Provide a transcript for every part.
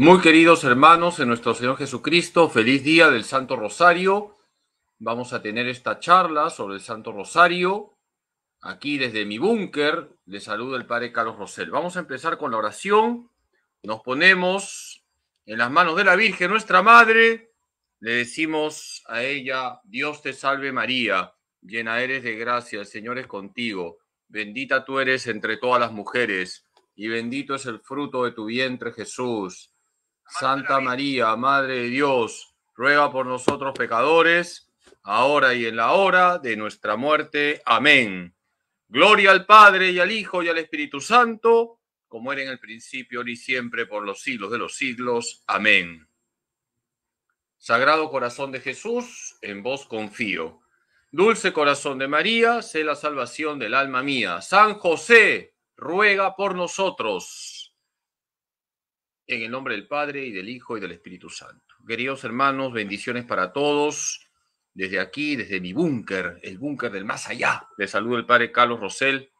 Muy queridos hermanos en nuestro Señor Jesucristo, feliz día del Santo Rosario. Vamos a tener esta charla sobre el Santo Rosario. Aquí desde mi búnker le saluda el Padre Carlos Rosel. Vamos a empezar con la oración. Nos ponemos en las manos de la Virgen, nuestra Madre. Le decimos a ella, Dios te salve María, llena eres de gracia, el Señor es contigo. Bendita tú eres entre todas las mujeres y bendito es el fruto de tu vientre Jesús. Santa María, Madre de Dios, ruega por nosotros pecadores, ahora y en la hora de nuestra muerte. Amén. Gloria al Padre y al Hijo y al Espíritu Santo, como era en el principio, ahora y siempre, por los siglos de los siglos. Amén. Sagrado corazón de Jesús, en vos confío. Dulce corazón de María, sé la salvación del alma mía. San José, ruega por nosotros. En el nombre del Padre y del Hijo y del Espíritu Santo. Queridos hermanos, bendiciones para todos. Desde aquí, desde mi búnker, el búnker del más allá. Les saludo el Padre Carlos Rosell,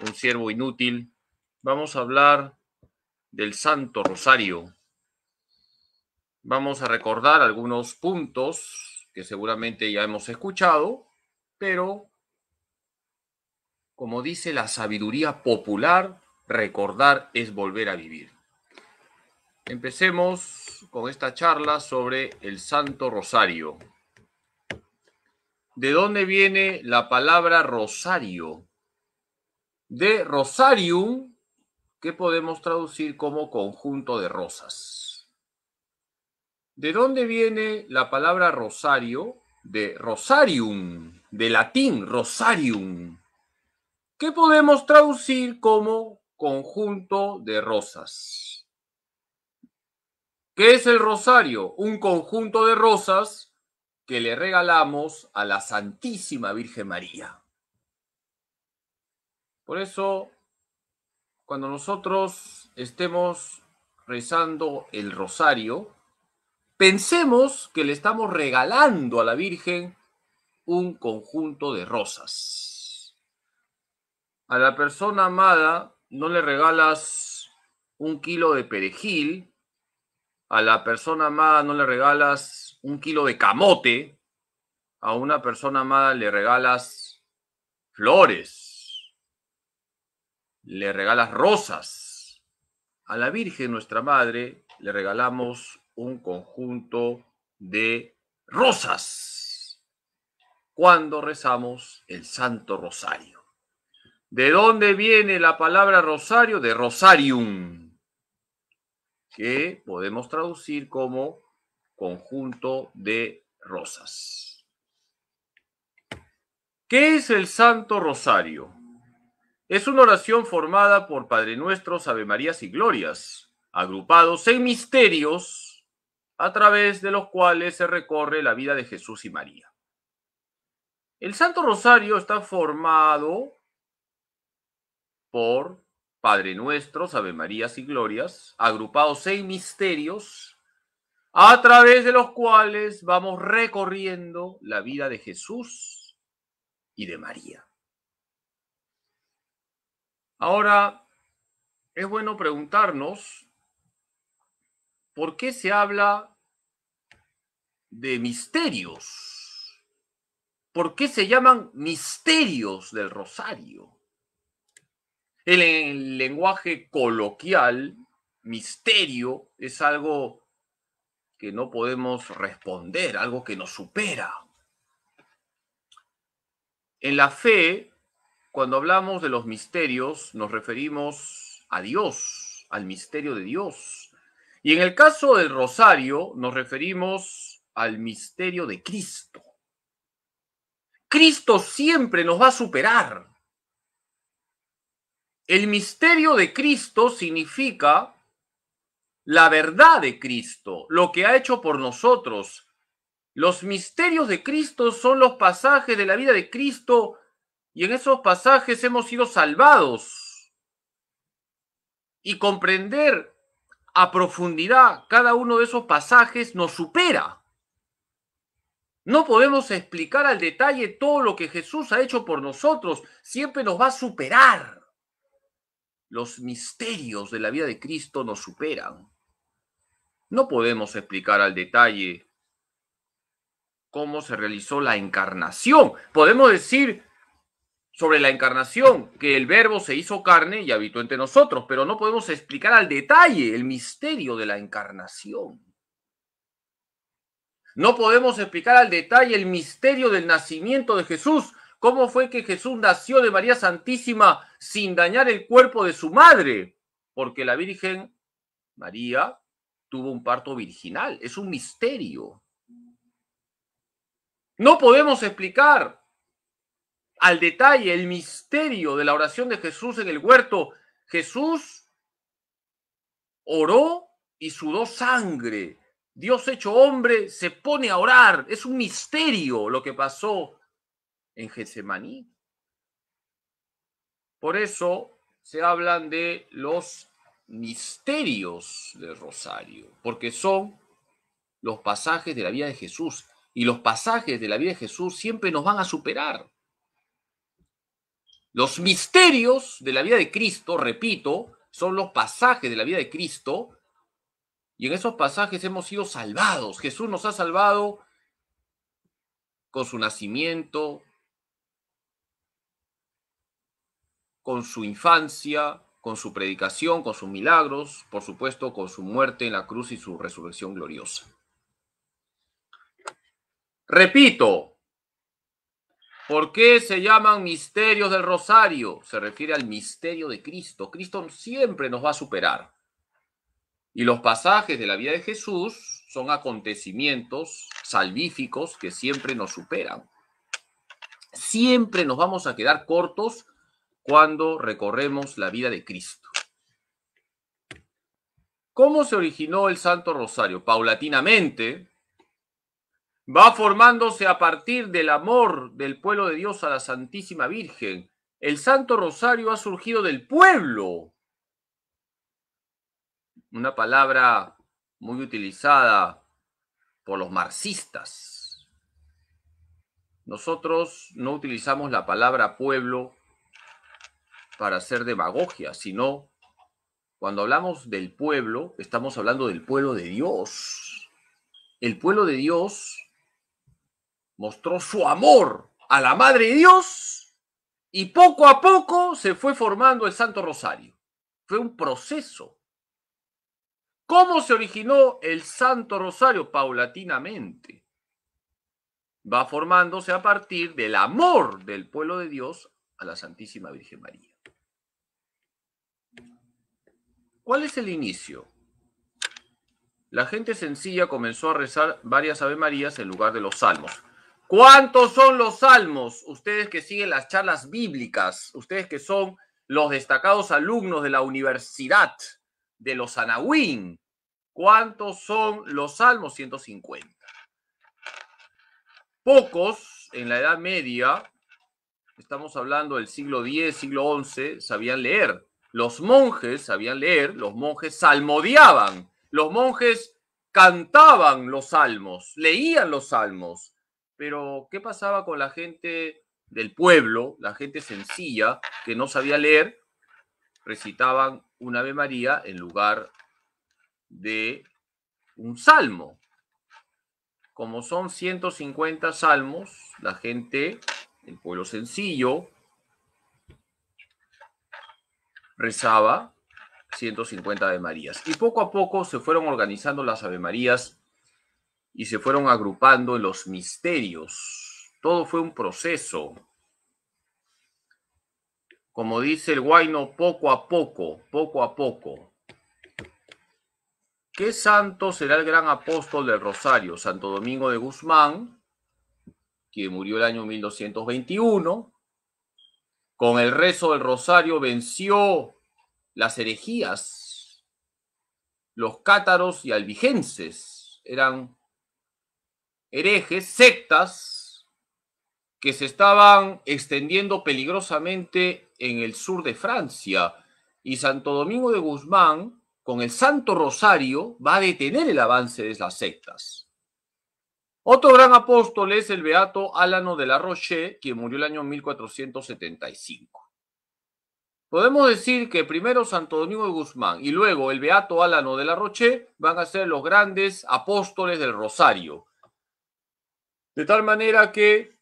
un siervo inútil. Vamos a hablar del Santo Rosario. Vamos a recordar algunos puntos que seguramente ya hemos escuchado, pero como dice la sabiduría popular, recordar es volver a vivir. Empecemos con esta charla sobre el Santo Rosario. ¿De dónde viene la palabra rosario? De rosarium, que podemos traducir como conjunto de rosas. ¿De dónde viene la palabra rosario? De rosarium, de latín rosarium, que podemos traducir como conjunto de rosas. ¿Qué es el rosario? Un conjunto de rosas que le regalamos a la Santísima Virgen María. Por eso, cuando nosotros estemos rezando el rosario, pensemos que le estamos regalando a la Virgen un conjunto de rosas. A la persona amada no le regalas un kilo de perejil, a la persona amada no le regalas un kilo de camote, a una persona amada le regalas flores, le regalas rosas. A la Virgen, nuestra Madre, le regalamos un conjunto de rosas cuando rezamos el Santo Rosario. ¿De dónde viene la palabra rosario? De rosarium que podemos traducir como conjunto de rosas. ¿Qué es el Santo Rosario? Es una oración formada por Padre Nuestro, Ave Marías y Glorias, agrupados en misterios a través de los cuales se recorre la vida de Jesús y María. El Santo Rosario está formado por Padre Nuestro, Ave Marías y Glorias, agrupados en misterios a través de los cuales vamos recorriendo la vida de Jesús y de María. Ahora, es bueno preguntarnos por qué se habla de misterios, por qué se llaman misterios del rosario. El, el lenguaje coloquial, misterio, es algo que no podemos responder, algo que nos supera. En la fe, cuando hablamos de los misterios, nos referimos a Dios, al misterio de Dios. Y en el caso del rosario, nos referimos al misterio de Cristo. Cristo siempre nos va a superar. El misterio de Cristo significa la verdad de Cristo, lo que ha hecho por nosotros. Los misterios de Cristo son los pasajes de la vida de Cristo y en esos pasajes hemos sido salvados. Y comprender a profundidad cada uno de esos pasajes nos supera. No podemos explicar al detalle todo lo que Jesús ha hecho por nosotros. Siempre nos va a superar los misterios de la vida de Cristo nos superan. No podemos explicar al detalle cómo se realizó la encarnación. Podemos decir sobre la encarnación que el verbo se hizo carne y habitó entre nosotros, pero no podemos explicar al detalle el misterio de la encarnación. No podemos explicar al detalle el misterio del nacimiento de Jesús, ¿Cómo fue que Jesús nació de María Santísima sin dañar el cuerpo de su madre? Porque la Virgen María tuvo un parto virginal. Es un misterio. No podemos explicar al detalle el misterio de la oración de Jesús en el huerto. Jesús oró y sudó sangre. Dios hecho hombre se pone a orar. Es un misterio lo que pasó en Getsemaní. Por eso se hablan de los misterios del rosario, porque son los pasajes de la vida de Jesús. Y los pasajes de la vida de Jesús siempre nos van a superar. Los misterios de la vida de Cristo, repito, son los pasajes de la vida de Cristo. Y en esos pasajes hemos sido salvados. Jesús nos ha salvado con su nacimiento, con su infancia, con su predicación, con sus milagros, por supuesto, con su muerte en la cruz y su resurrección gloriosa. Repito, ¿por qué se llaman misterios del rosario? Se refiere al misterio de Cristo. Cristo siempre nos va a superar. Y los pasajes de la vida de Jesús son acontecimientos salvíficos que siempre nos superan. Siempre nos vamos a quedar cortos cuando recorremos la vida de Cristo. ¿Cómo se originó el Santo Rosario? Paulatinamente, va formándose a partir del amor del pueblo de Dios a la Santísima Virgen. El Santo Rosario ha surgido del pueblo. Una palabra muy utilizada por los marxistas. Nosotros no utilizamos la palabra pueblo para hacer demagogia, sino cuando hablamos del pueblo, estamos hablando del pueblo de Dios. El pueblo de Dios mostró su amor a la Madre de Dios y poco a poco se fue formando el Santo Rosario. Fue un proceso. ¿Cómo se originó el Santo Rosario? Paulatinamente. Va formándose a partir del amor del pueblo de Dios a la Santísima Virgen María. ¿Cuál es el inicio? La gente sencilla comenzó a rezar varias Ave Marías en lugar de los salmos. ¿Cuántos son los salmos? Ustedes que siguen las charlas bíblicas, ustedes que son los destacados alumnos de la universidad de los Anahuín, ¿cuántos son los salmos? 150. Pocos en la Edad Media, estamos hablando del siglo X, siglo XI, sabían leer. Los monjes sabían leer, los monjes salmodiaban, los monjes cantaban los salmos, leían los salmos. Pero, ¿qué pasaba con la gente del pueblo, la gente sencilla que no sabía leer? Recitaban un Ave María en lugar de un salmo. Como son 150 salmos, la gente, el pueblo sencillo, rezaba 150 Ave Marías. Y poco a poco se fueron organizando las Avemarías y se fueron agrupando en los misterios. Todo fue un proceso. Como dice el guayno, poco a poco, poco a poco. ¿Qué santo será el gran apóstol del Rosario? Santo Domingo de Guzmán, que murió el año 1221, con el rezo del rosario venció las herejías. Los cátaros y albigenses eran herejes, sectas que se estaban extendiendo peligrosamente en el sur de Francia. Y Santo Domingo de Guzmán, con el Santo Rosario, va a detener el avance de las sectas. Otro gran apóstol es el beato Álano de la Roche, quien murió el año 1475. Podemos decir que primero Santo Domingo de Guzmán y luego el beato Álano de la Roche van a ser los grandes apóstoles del Rosario. De tal manera que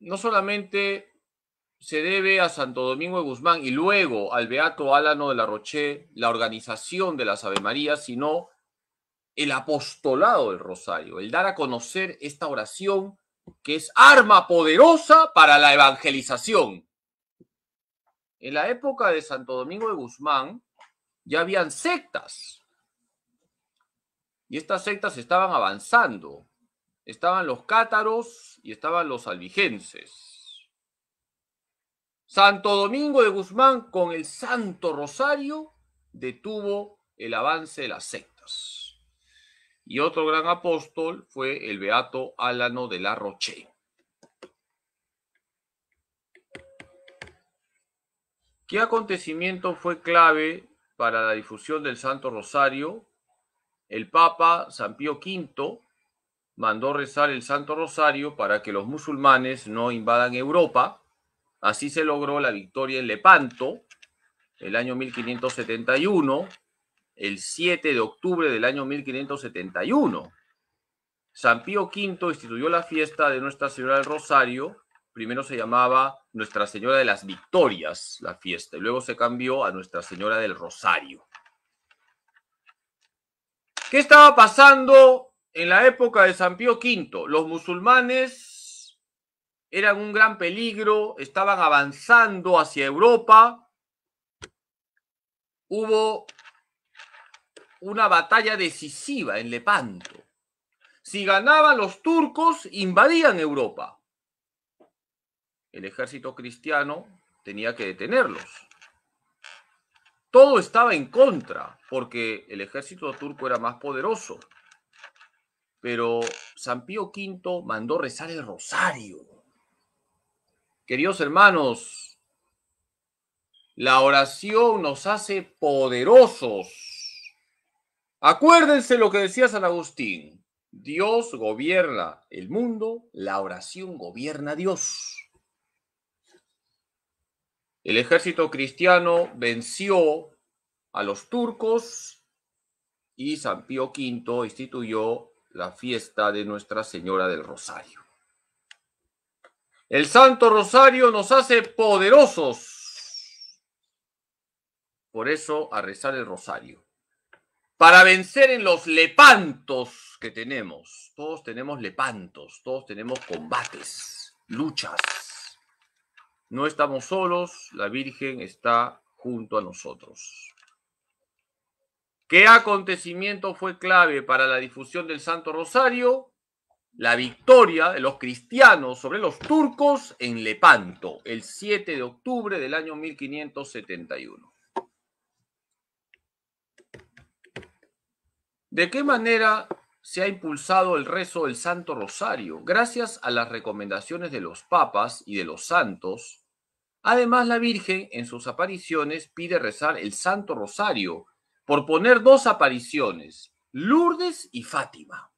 no solamente se debe a Santo Domingo de Guzmán y luego al beato Álano de la Roche la organización de las Ave Marías, sino el apostolado del rosario, el dar a conocer esta oración que es arma poderosa para la evangelización. En la época de Santo Domingo de Guzmán ya habían sectas y estas sectas estaban avanzando. Estaban los cátaros y estaban los albigenses. Santo Domingo de Guzmán con el Santo Rosario detuvo el avance de las sectas. Y otro gran apóstol fue el beato Álano de la Roche. ¿Qué acontecimiento fue clave para la difusión del Santo Rosario? El Papa San Pío V mandó rezar el Santo Rosario para que los musulmanes no invadan Europa. Así se logró la victoria en Lepanto el año 1571 el 7 de octubre del año 1571. San Pío V instituyó la fiesta de Nuestra Señora del Rosario. Primero se llamaba Nuestra Señora de las Victorias, la fiesta, y luego se cambió a Nuestra Señora del Rosario. ¿Qué estaba pasando en la época de San Pío V? Los musulmanes eran un gran peligro, estaban avanzando hacia Europa. Hubo una batalla decisiva en Lepanto. Si ganaban los turcos, invadían Europa. El ejército cristiano tenía que detenerlos. Todo estaba en contra, porque el ejército turco era más poderoso. Pero San Pío V mandó rezar el rosario. Queridos hermanos, la oración nos hace poderosos Acuérdense lo que decía San Agustín. Dios gobierna el mundo, la oración gobierna a Dios. El ejército cristiano venció a los turcos y San Pío V instituyó la fiesta de Nuestra Señora del Rosario. El Santo Rosario nos hace poderosos. Por eso a rezar el Rosario para vencer en los lepantos que tenemos. Todos tenemos lepantos, todos tenemos combates, luchas. No estamos solos, la Virgen está junto a nosotros. ¿Qué acontecimiento fue clave para la difusión del Santo Rosario? La victoria de los cristianos sobre los turcos en Lepanto, el 7 de octubre del año 1571. ¿De qué manera se ha impulsado el rezo del Santo Rosario? Gracias a las recomendaciones de los papas y de los santos. Además, la Virgen en sus apariciones pide rezar el Santo Rosario por poner dos apariciones, Lourdes y Fátima.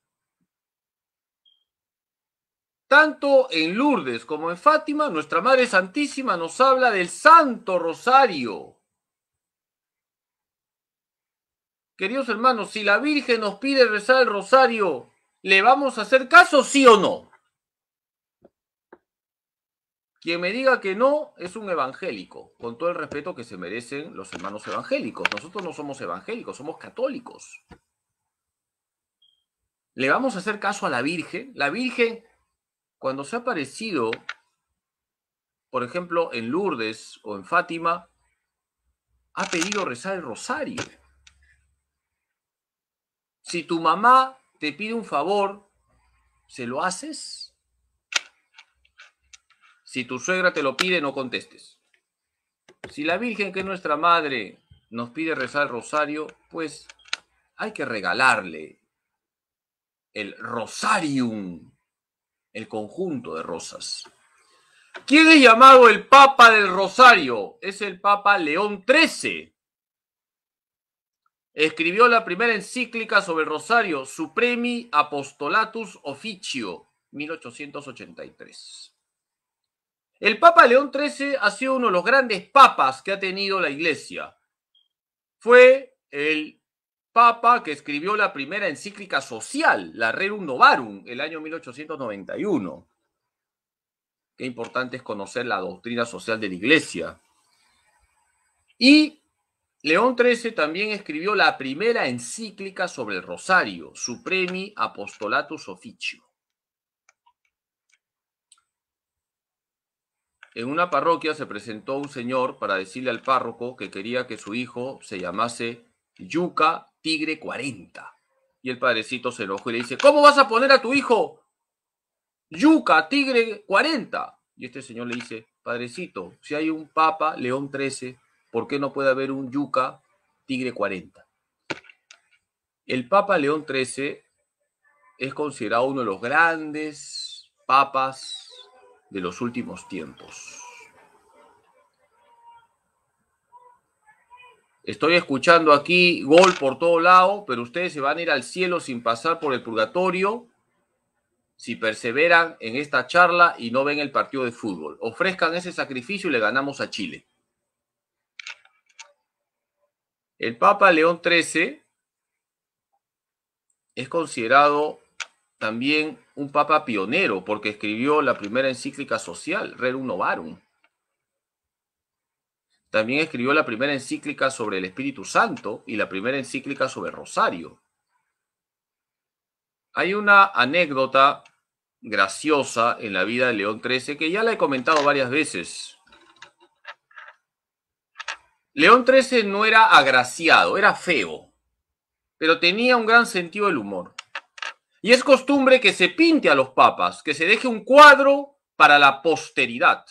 Tanto en Lourdes como en Fátima, nuestra Madre Santísima nos habla del Santo Rosario. Queridos hermanos, si la Virgen nos pide rezar el rosario, ¿le vamos a hacer caso, sí o no? Quien me diga que no es un evangélico, con todo el respeto que se merecen los hermanos evangélicos. Nosotros no somos evangélicos, somos católicos. ¿Le vamos a hacer caso a la Virgen? La Virgen, cuando se ha aparecido, por ejemplo, en Lourdes o en Fátima, ha pedido rezar el rosario. Si tu mamá te pide un favor, ¿se lo haces? Si tu suegra te lo pide, no contestes. Si la Virgen, que es nuestra madre, nos pide rezar el rosario, pues hay que regalarle el rosarium, el conjunto de rosas. ¿Quién es llamado el Papa del Rosario? Es el Papa León XIII. Escribió la primera encíclica sobre el rosario, Supremi Apostolatus Officio, 1883. El Papa León XIII ha sido uno de los grandes papas que ha tenido la Iglesia. Fue el papa que escribió la primera encíclica social, la Rerum Novarum, el año 1891. Qué importante es conocer la doctrina social de la Iglesia. Y León XIII también escribió la primera encíclica sobre el rosario, Supremi Apostolatus Officio. En una parroquia se presentó un señor para decirle al párroco que quería que su hijo se llamase Yuca Tigre 40. Y el padrecito se enojó y le dice, ¿cómo vas a poner a tu hijo Yuca Tigre 40? Y este señor le dice, padrecito, si hay un papa, León XIII, ¿por qué no puede haber un yuca tigre 40? El Papa León XIII es considerado uno de los grandes papas de los últimos tiempos. Estoy escuchando aquí gol por todo lado, pero ustedes se van a ir al cielo sin pasar por el purgatorio si perseveran en esta charla y no ven el partido de fútbol. Ofrezcan ese sacrificio y le ganamos a Chile. El Papa León XIII es considerado también un papa pionero porque escribió la primera encíclica social, Rerum Novarum. También escribió la primera encíclica sobre el Espíritu Santo y la primera encíclica sobre Rosario. Hay una anécdota graciosa en la vida de León XIII que ya la he comentado varias veces. León XIII no era agraciado, era feo, pero tenía un gran sentido del humor. Y es costumbre que se pinte a los papas, que se deje un cuadro para la posteridad.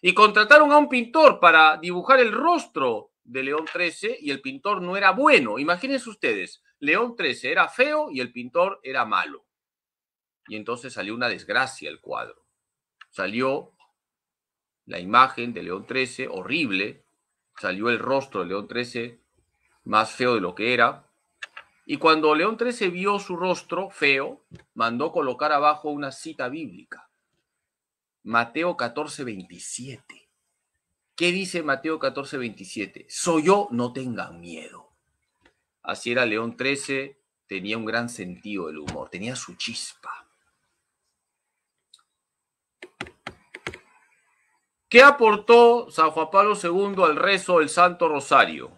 Y contrataron a un pintor para dibujar el rostro de León XIII y el pintor no era bueno. Imagínense ustedes, León XIII era feo y el pintor era malo. Y entonces salió una desgracia el cuadro. Salió la imagen de León XIII horrible, salió el rostro de León 13 más feo de lo que era. Y cuando León 13 vio su rostro feo, mandó colocar abajo una cita bíblica. Mateo 14, 27. ¿Qué dice Mateo 14, 27? Soy yo, no tengan miedo. Así era León 13, tenía un gran sentido del humor, tenía su chispa. ¿Qué aportó San Juan Pablo II al rezo del Santo Rosario?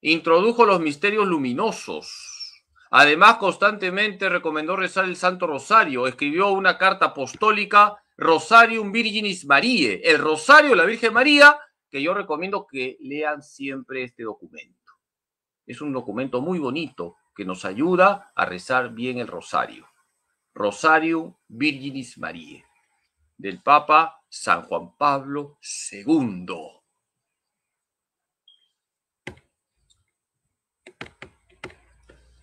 Introdujo los misterios luminosos. Además, constantemente recomendó rezar el Santo Rosario. Escribió una carta apostólica, Rosarium Virginis Marie, el Rosario de la Virgen María, que yo recomiendo que lean siempre este documento. Es un documento muy bonito que nos ayuda a rezar bien el Rosario. Rosarium Virginis Marie del Papa San Juan Pablo II.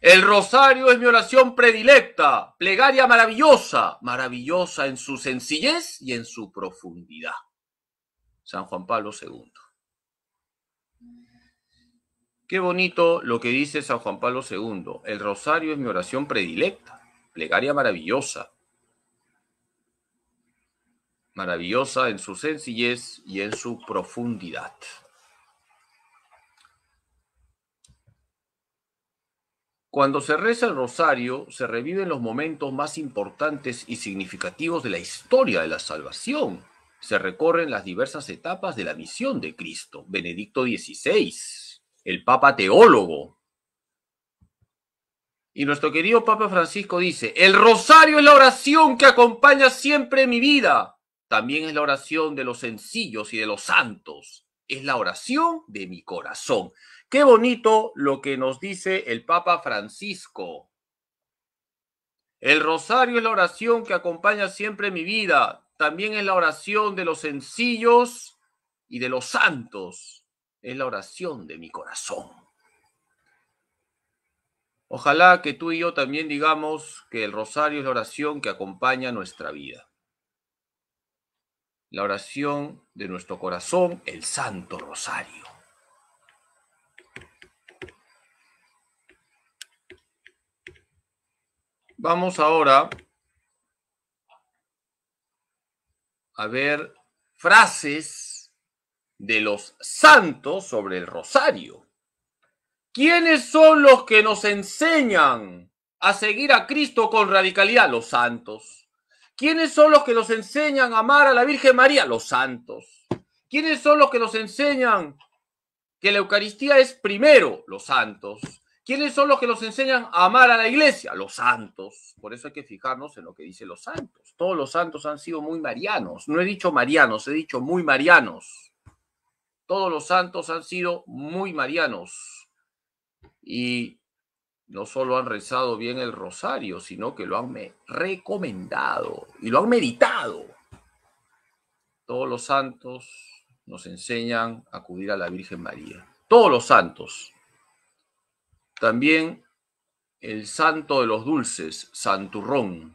El rosario es mi oración predilecta, plegaria maravillosa, maravillosa en su sencillez y en su profundidad. San Juan Pablo II. Qué bonito lo que dice San Juan Pablo II. El rosario es mi oración predilecta, plegaria maravillosa, maravillosa en su sencillez y en su profundidad. Cuando se reza el rosario, se reviven los momentos más importantes y significativos de la historia de la salvación. Se recorren las diversas etapas de la misión de Cristo. Benedicto XVI, el Papa teólogo. Y nuestro querido Papa Francisco dice, el rosario es la oración que acompaña siempre mi vida. También es la oración de los sencillos y de los santos. Es la oración de mi corazón. Qué bonito lo que nos dice el Papa Francisco. El rosario es la oración que acompaña siempre mi vida. También es la oración de los sencillos y de los santos. Es la oración de mi corazón. Ojalá que tú y yo también digamos que el rosario es la oración que acompaña nuestra vida la oración de nuestro corazón, el Santo Rosario. Vamos ahora a ver frases de los santos sobre el rosario. ¿Quiénes son los que nos enseñan a seguir a Cristo con radicalidad? Los santos. ¿Quiénes son los que nos enseñan a amar a la Virgen María? Los santos. ¿Quiénes son los que nos enseñan que la Eucaristía es primero? Los santos. ¿Quiénes son los que nos enseñan a amar a la iglesia? Los santos. Por eso hay que fijarnos en lo que dicen los santos. Todos los santos han sido muy marianos. No he dicho marianos, he dicho muy marianos. Todos los santos han sido muy marianos. Y no solo han rezado bien el rosario, sino que lo han recomendado y lo han meditado. Todos los santos nos enseñan a acudir a la Virgen María. Todos los santos. También el santo de los dulces, Santurrón,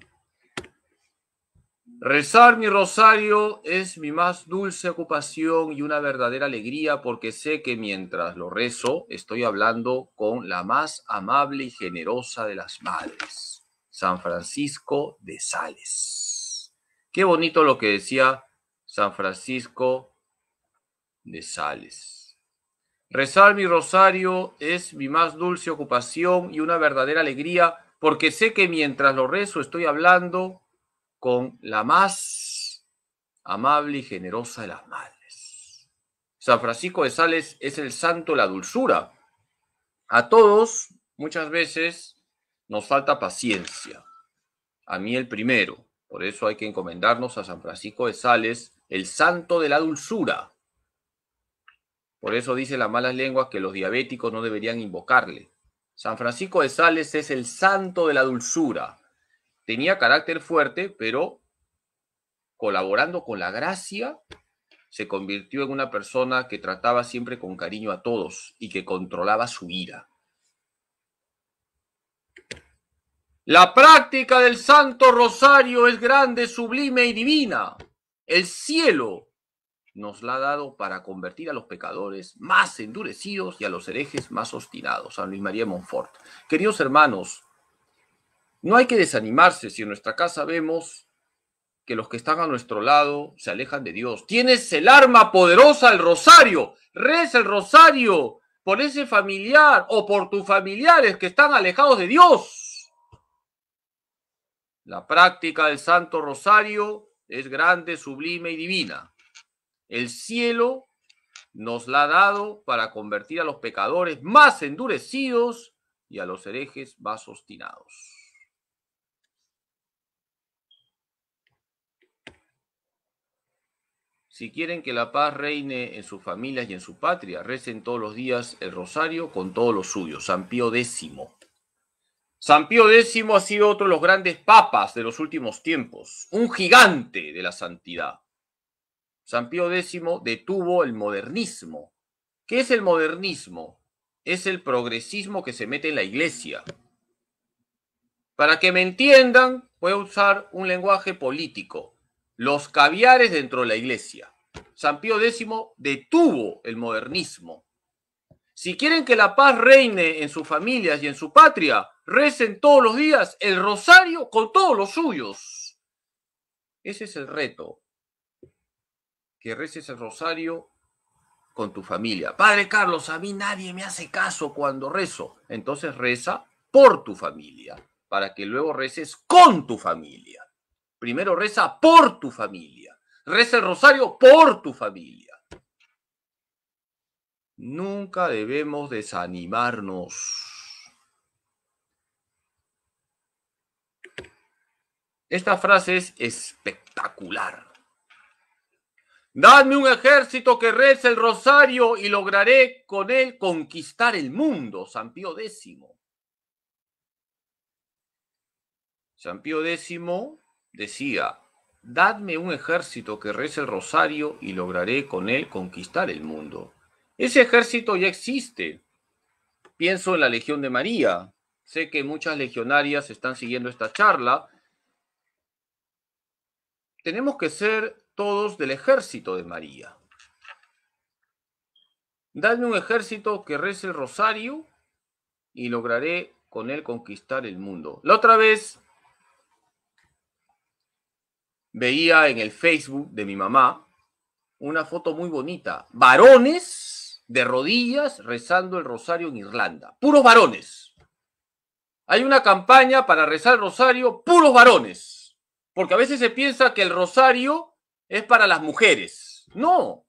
Rezar mi rosario es mi más dulce ocupación y una verdadera alegría porque sé que mientras lo rezo estoy hablando con la más amable y generosa de las madres, San Francisco de Sales. Qué bonito lo que decía San Francisco de Sales. Rezar mi rosario es mi más dulce ocupación y una verdadera alegría porque sé que mientras lo rezo estoy hablando con la más amable y generosa de las madres. San Francisco de Sales es el santo de la dulzura. A todos, muchas veces, nos falta paciencia. A mí el primero. Por eso hay que encomendarnos a San Francisco de Sales, el santo de la dulzura. Por eso dice las malas lenguas que los diabéticos no deberían invocarle. San Francisco de Sales es el santo de la dulzura tenía carácter fuerte, pero colaborando con la gracia, se convirtió en una persona que trataba siempre con cariño a todos y que controlaba su ira. La práctica del Santo Rosario es grande, sublime y divina. El cielo nos la ha dado para convertir a los pecadores más endurecidos y a los herejes más obstinados. San Luis María Montfort. Queridos hermanos, no hay que desanimarse si en nuestra casa vemos que los que están a nuestro lado se alejan de Dios. Tienes el arma poderosa, el rosario. Reza el rosario por ese familiar o por tus familiares que están alejados de Dios. La práctica del Santo Rosario es grande, sublime y divina. El cielo nos la ha dado para convertir a los pecadores más endurecidos y a los herejes más obstinados. Si quieren que la paz reine en sus familias y en su patria, recen todos los días el rosario con todos los suyos. San Pío X. San Pío X ha sido otro de los grandes papas de los últimos tiempos, un gigante de la santidad. San Pío X detuvo el modernismo. ¿Qué es el modernismo? Es el progresismo que se mete en la iglesia. Para que me entiendan, voy a usar un lenguaje político los caviares dentro de la iglesia. San Pío X detuvo el modernismo. Si quieren que la paz reine en sus familias y en su patria, recen todos los días el rosario con todos los suyos. Ese es el reto. Que reces el rosario con tu familia. Padre Carlos, a mí nadie me hace caso cuando rezo. Entonces reza por tu familia, para que luego reces con tu familia. Primero reza por tu familia. Reza el rosario por tu familia. Nunca debemos desanimarnos. Esta frase es espectacular. Dame un ejército que reza el rosario y lograré con él conquistar el mundo, San Pío X. San Pío X decía, Dadme un ejército que reza el rosario y lograré con él conquistar el mundo. Ese ejército ya existe. Pienso en la Legión de María. Sé que muchas legionarias están siguiendo esta charla. Tenemos que ser todos del ejército de María. Dadme un ejército que reza el rosario y lograré con él conquistar el mundo. La otra vez veía en el Facebook de mi mamá una foto muy bonita. Varones de rodillas rezando el rosario en Irlanda. Puros varones. Hay una campaña para rezar el rosario, puros varones. Porque a veces se piensa que el rosario es para las mujeres. No.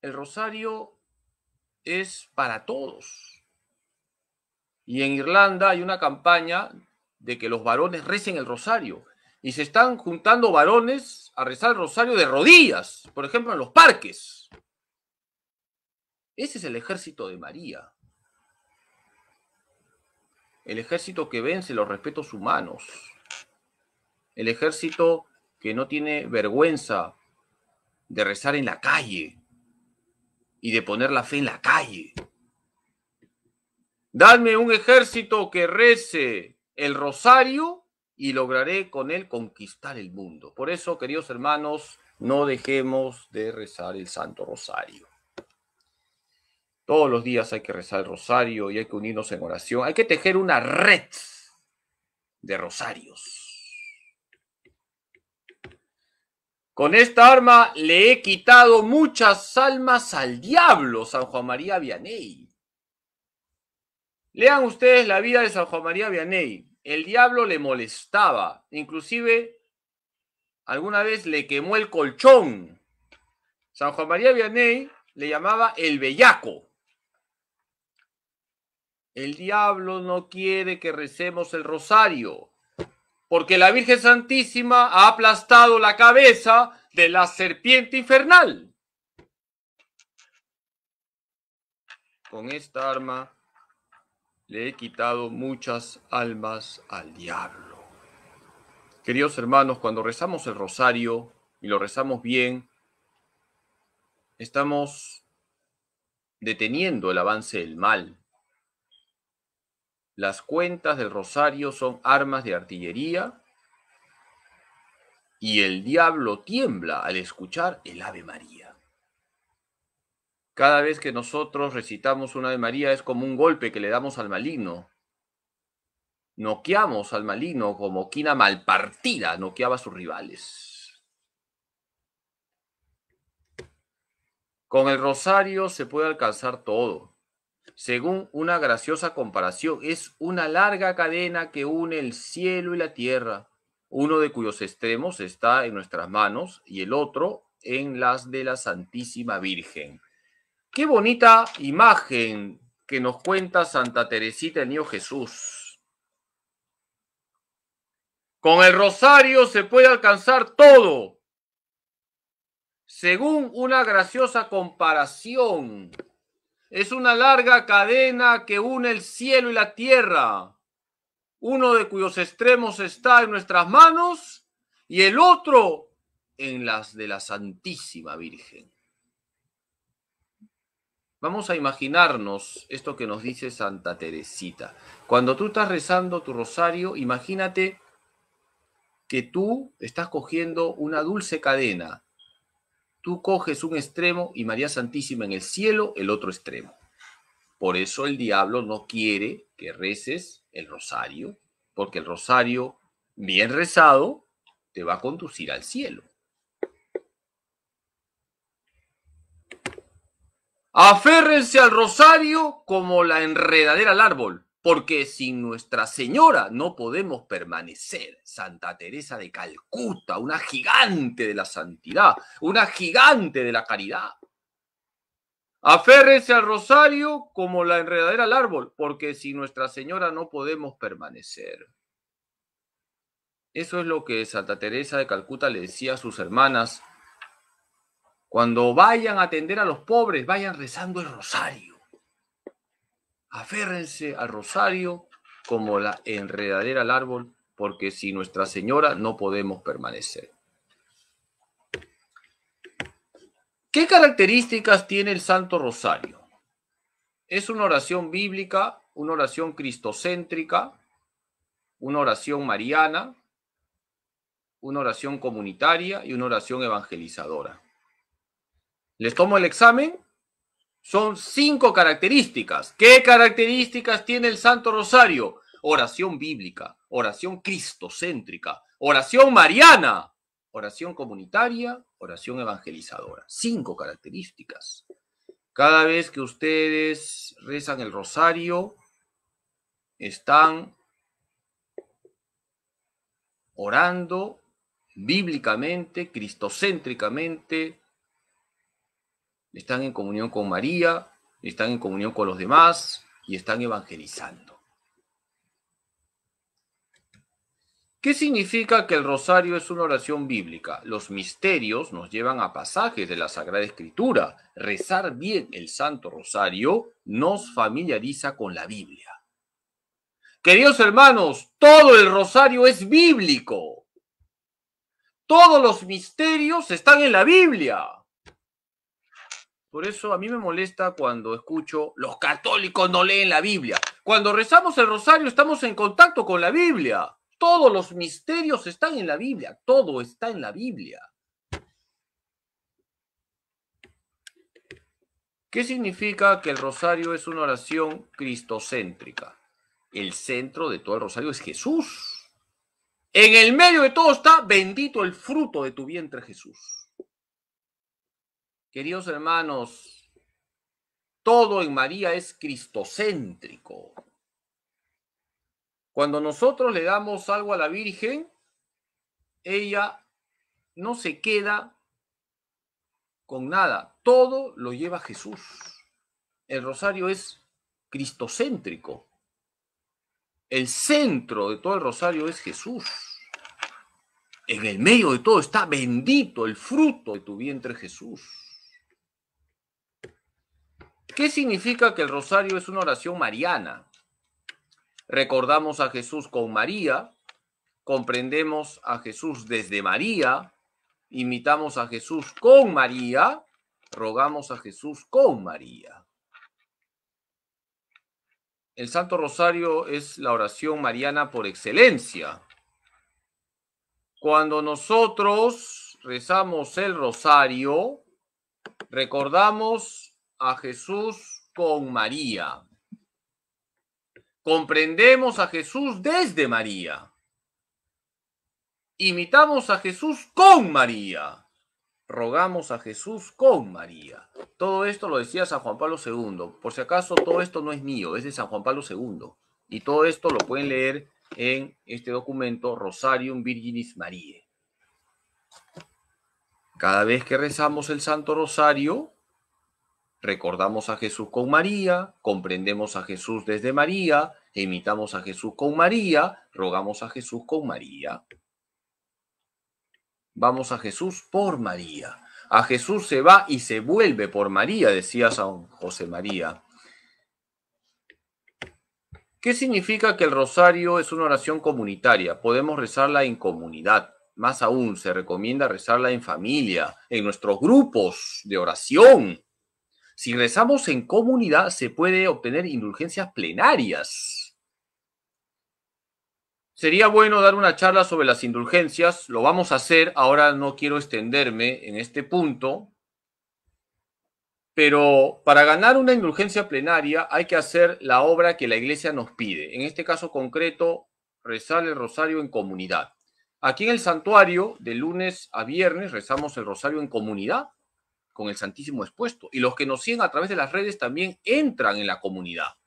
El rosario es para todos. Y en Irlanda hay una campaña de que los varones recen el rosario y se están juntando varones a rezar el rosario de rodillas, por ejemplo, en los parques. Ese es el ejército de María. El ejército que vence los respetos humanos. El ejército que no tiene vergüenza de rezar en la calle y de poner la fe en la calle. Dame un ejército que rece el rosario y lograré con él conquistar el mundo. Por eso, queridos hermanos, no dejemos de rezar el Santo Rosario. Todos los días hay que rezar el rosario y hay que unirnos en oración. Hay que tejer una red de rosarios. Con esta arma le he quitado muchas almas al diablo, San Juan María Vianey. Lean ustedes la vida de San Juan María Vianey el diablo le molestaba, inclusive alguna vez le quemó el colchón. San Juan María Vianney le llamaba el bellaco. El diablo no quiere que recemos el rosario, porque la Virgen Santísima ha aplastado la cabeza de la serpiente infernal. Con esta arma le he quitado muchas almas al diablo. Queridos hermanos, cuando rezamos el rosario y lo rezamos bien, estamos deteniendo el avance del mal. Las cuentas del rosario son armas de artillería y el diablo tiembla al escuchar el Ave María. Cada vez que nosotros recitamos una de María es como un golpe que le damos al maligno. Noqueamos al maligno como quina malpartida noqueaba a sus rivales. Con el rosario se puede alcanzar todo. Según una graciosa comparación, es una larga cadena que une el cielo y la tierra, uno de cuyos extremos está en nuestras manos y el otro en las de la Santísima Virgen. Qué bonita imagen que nos cuenta Santa Teresita el Niño Jesús. Con el rosario se puede alcanzar todo, según una graciosa comparación. Es una larga cadena que une el cielo y la tierra, uno de cuyos extremos está en nuestras manos y el otro en las de la Santísima Virgen. Vamos a imaginarnos esto que nos dice Santa Teresita. Cuando tú estás rezando tu rosario, imagínate que tú estás cogiendo una dulce cadena. Tú coges un extremo y María Santísima en el cielo el otro extremo. Por eso el diablo no quiere que reces el rosario, porque el rosario bien rezado te va a conducir al cielo. Aférrense al rosario como la enredadera al árbol, porque sin Nuestra Señora no podemos permanecer. Santa Teresa de Calcuta, una gigante de la santidad, una gigante de la caridad. Aférrense al rosario como la enredadera al árbol, porque sin Nuestra Señora no podemos permanecer. Eso es lo que Santa Teresa de Calcuta le decía a sus hermanas cuando vayan a atender a los pobres, vayan rezando el rosario. Aférrense al rosario como la enredadera al árbol, porque sin Nuestra Señora no podemos permanecer. ¿Qué características tiene el Santo Rosario? Es una oración bíblica, una oración cristocéntrica, una oración mariana, una oración comunitaria y una oración evangelizadora les tomo el examen, son cinco características. ¿Qué características tiene el Santo Rosario? Oración bíblica, oración cristocéntrica, oración mariana, oración comunitaria, oración evangelizadora. Cinco características. Cada vez que ustedes rezan el rosario, están orando bíblicamente, cristocéntricamente, están en comunión con María, están en comunión con los demás y están evangelizando. ¿Qué significa que el rosario es una oración bíblica? Los misterios nos llevan a pasajes de la Sagrada Escritura. Rezar bien el Santo Rosario nos familiariza con la Biblia. Queridos hermanos, todo el rosario es bíblico. Todos los misterios están en la Biblia. Por eso a mí me molesta cuando escucho los católicos no leen la Biblia. Cuando rezamos el rosario estamos en contacto con la Biblia. Todos los misterios están en la Biblia. Todo está en la Biblia. ¿Qué significa que el rosario es una oración cristocéntrica? El centro de todo el rosario es Jesús. En el medio de todo está bendito el fruto de tu vientre Jesús. Queridos hermanos, todo en María es cristocéntrico. Cuando nosotros le damos algo a la Virgen, ella no se queda con nada. Todo lo lleva Jesús. El rosario es cristocéntrico. El centro de todo el rosario es Jesús. En el medio de todo está bendito el fruto de tu vientre Jesús. ¿Qué significa que el rosario es una oración mariana? Recordamos a Jesús con María, comprendemos a Jesús desde María, imitamos a Jesús con María, rogamos a Jesús con María. El Santo Rosario es la oración mariana por excelencia. Cuando nosotros rezamos el rosario, recordamos a Jesús con María. Comprendemos a Jesús desde María. Imitamos a Jesús con María. Rogamos a Jesús con María. Todo esto lo decía San Juan Pablo II. Por si acaso, todo esto no es mío, es de San Juan Pablo II. Y todo esto lo pueden leer en este documento Rosarium Virginis Mariae. Cada vez que rezamos el Santo Rosario, recordamos a Jesús con María, comprendemos a Jesús desde María, imitamos a Jesús con María, rogamos a Jesús con María. Vamos a Jesús por María. A Jesús se va y se vuelve por María, decía San José María. ¿Qué significa que el rosario es una oración comunitaria? Podemos rezarla en comunidad. Más aún, se recomienda rezarla en familia, en nuestros grupos de oración, si rezamos en comunidad, se puede obtener indulgencias plenarias. Sería bueno dar una charla sobre las indulgencias. Lo vamos a hacer. Ahora no quiero extenderme en este punto. Pero para ganar una indulgencia plenaria hay que hacer la obra que la iglesia nos pide. En este caso concreto, rezar el rosario en comunidad. Aquí en el santuario, de lunes a viernes, rezamos el rosario en comunidad con el Santísimo expuesto. Y los que nos siguen a través de las redes también entran en la comunidad.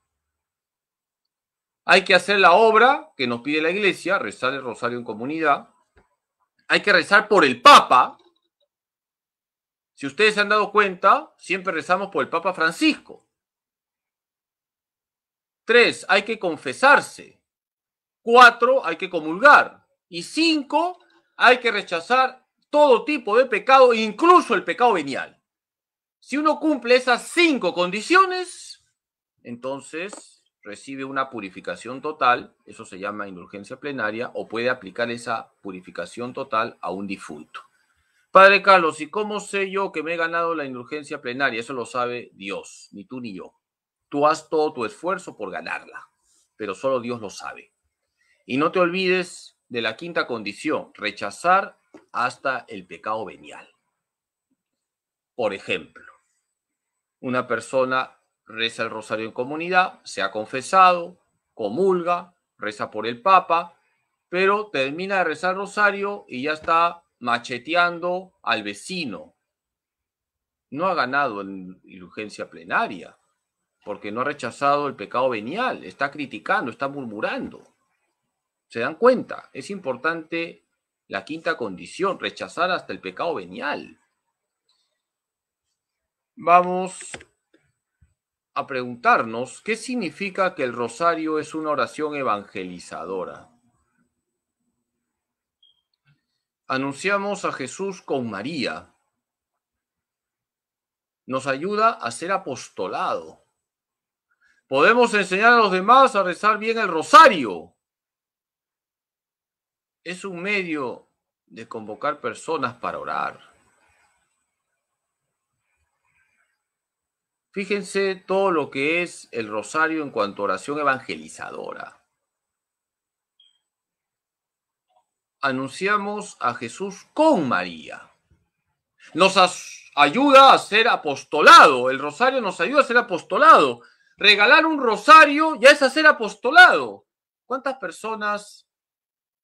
Hay que hacer la obra que nos pide la iglesia, rezar el rosario en comunidad. Hay que rezar por el Papa. Si ustedes se han dado cuenta, siempre rezamos por el Papa Francisco. Tres, hay que confesarse. Cuatro, hay que comulgar. Y cinco, hay que rechazar todo tipo de pecado, incluso el pecado venial. Si uno cumple esas cinco condiciones, entonces recibe una purificación total, eso se llama indulgencia plenaria, o puede aplicar esa purificación total a un difunto. Padre Carlos, ¿y cómo sé yo que me he ganado la indulgencia plenaria? Eso lo sabe Dios, ni tú ni yo. Tú haz todo tu esfuerzo por ganarla, pero solo Dios lo sabe. Y no te olvides de la quinta condición, rechazar hasta el pecado venial. Por ejemplo, una persona reza el rosario en comunidad, se ha confesado, comulga, reza por el Papa, pero termina de rezar el rosario y ya está macheteando al vecino. No ha ganado en urgencia plenaria, porque no ha rechazado el pecado venial, está criticando, está murmurando. ¿Se dan cuenta? Es importante la quinta condición, rechazar hasta el pecado venial. Vamos a preguntarnos qué significa que el rosario es una oración evangelizadora. Anunciamos a Jesús con María. Nos ayuda a ser apostolado. Podemos enseñar a los demás a rezar bien el rosario. Es un medio de convocar personas para orar Fíjense todo lo que es el rosario en cuanto a oración evangelizadora. Anunciamos a Jesús con María. Nos ayuda a ser apostolado. El rosario nos ayuda a ser apostolado. Regalar un rosario ya es hacer apostolado. ¿Cuántas personas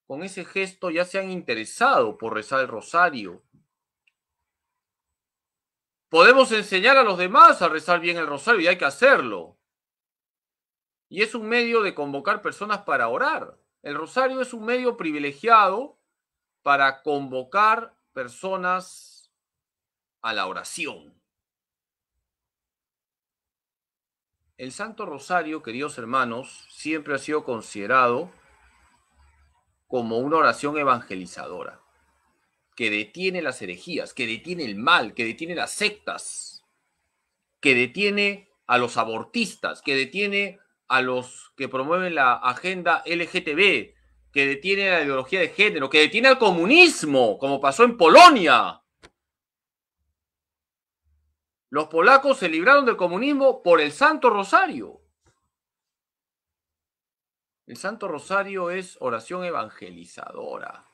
con ese gesto ya se han interesado por rezar el rosario? Podemos enseñar a los demás a rezar bien el rosario y hay que hacerlo. Y es un medio de convocar personas para orar. El rosario es un medio privilegiado para convocar personas a la oración. El Santo Rosario, queridos hermanos, siempre ha sido considerado como una oración evangelizadora que detiene las herejías, que detiene el mal, que detiene las sectas, que detiene a los abortistas, que detiene a los que promueven la agenda LGTB, que detiene la ideología de género, que detiene al comunismo, como pasó en Polonia. Los polacos se libraron del comunismo por el Santo Rosario. El Santo Rosario es oración evangelizadora.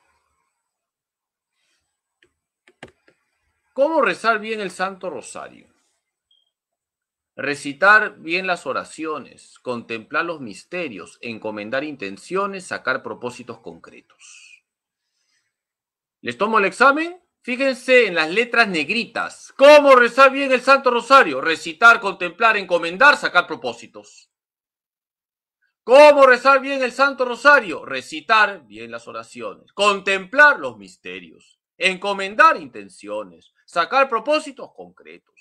¿Cómo rezar bien el Santo Rosario? Recitar bien las oraciones, contemplar los misterios, encomendar intenciones, sacar propósitos concretos. ¿Les tomo el examen? Fíjense en las letras negritas. ¿Cómo rezar bien el Santo Rosario? Recitar, contemplar, encomendar, sacar propósitos. ¿Cómo rezar bien el Santo Rosario? Recitar bien las oraciones, contemplar los misterios, encomendar intenciones, Sacar propósitos concretos.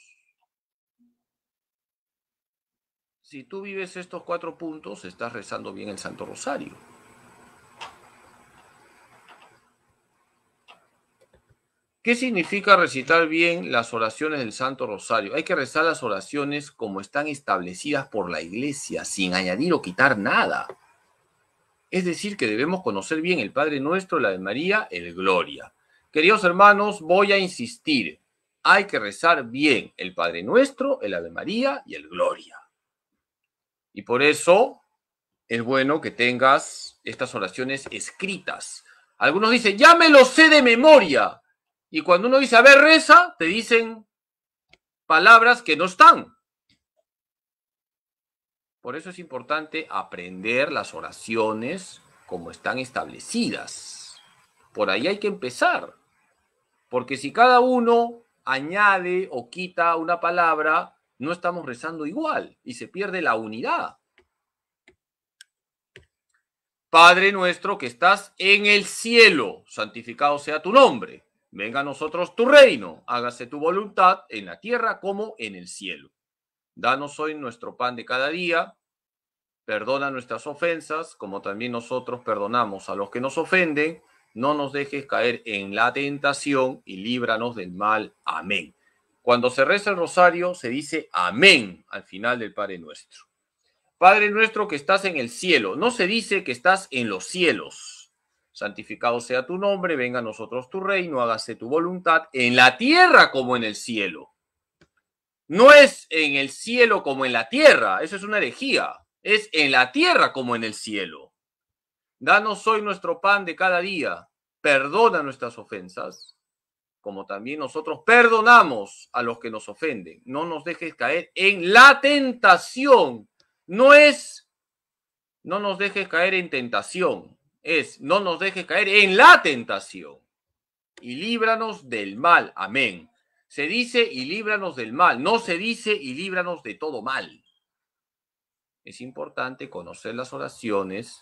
Si tú vives estos cuatro puntos, estás rezando bien el Santo Rosario. ¿Qué significa recitar bien las oraciones del Santo Rosario? Hay que rezar las oraciones como están establecidas por la Iglesia, sin añadir o quitar nada. Es decir, que debemos conocer bien el Padre Nuestro, la de María, el Gloria. Queridos hermanos, voy a insistir hay que rezar bien el Padre Nuestro, el Ave María y el Gloria. Y por eso es bueno que tengas estas oraciones escritas. Algunos dicen, ya me lo sé de memoria. Y cuando uno dice, a ver, reza, te dicen palabras que no están. Por eso es importante aprender las oraciones como están establecidas. Por ahí hay que empezar. Porque si cada uno añade o quita una palabra, no estamos rezando igual y se pierde la unidad. Padre nuestro que estás en el cielo, santificado sea tu nombre. Venga a nosotros tu reino, hágase tu voluntad en la tierra como en el cielo. Danos hoy nuestro pan de cada día. Perdona nuestras ofensas, como también nosotros perdonamos a los que nos ofenden no nos dejes caer en la tentación y líbranos del mal. Amén. Cuando se reza el rosario, se dice amén al final del Padre Nuestro. Padre nuestro que estás en el cielo, no se dice que estás en los cielos. Santificado sea tu nombre, venga a nosotros tu reino, hágase tu voluntad en la tierra como en el cielo. No es en el cielo como en la tierra, eso es una herejía, es en la tierra como en el cielo. Danos hoy nuestro pan de cada día. Perdona nuestras ofensas, como también nosotros perdonamos a los que nos ofenden. No nos dejes caer en la tentación. No es, no nos dejes caer en tentación. Es, no nos dejes caer en la tentación. Y líbranos del mal. Amén. Se dice y líbranos del mal. No se dice y líbranos de todo mal. Es importante conocer las oraciones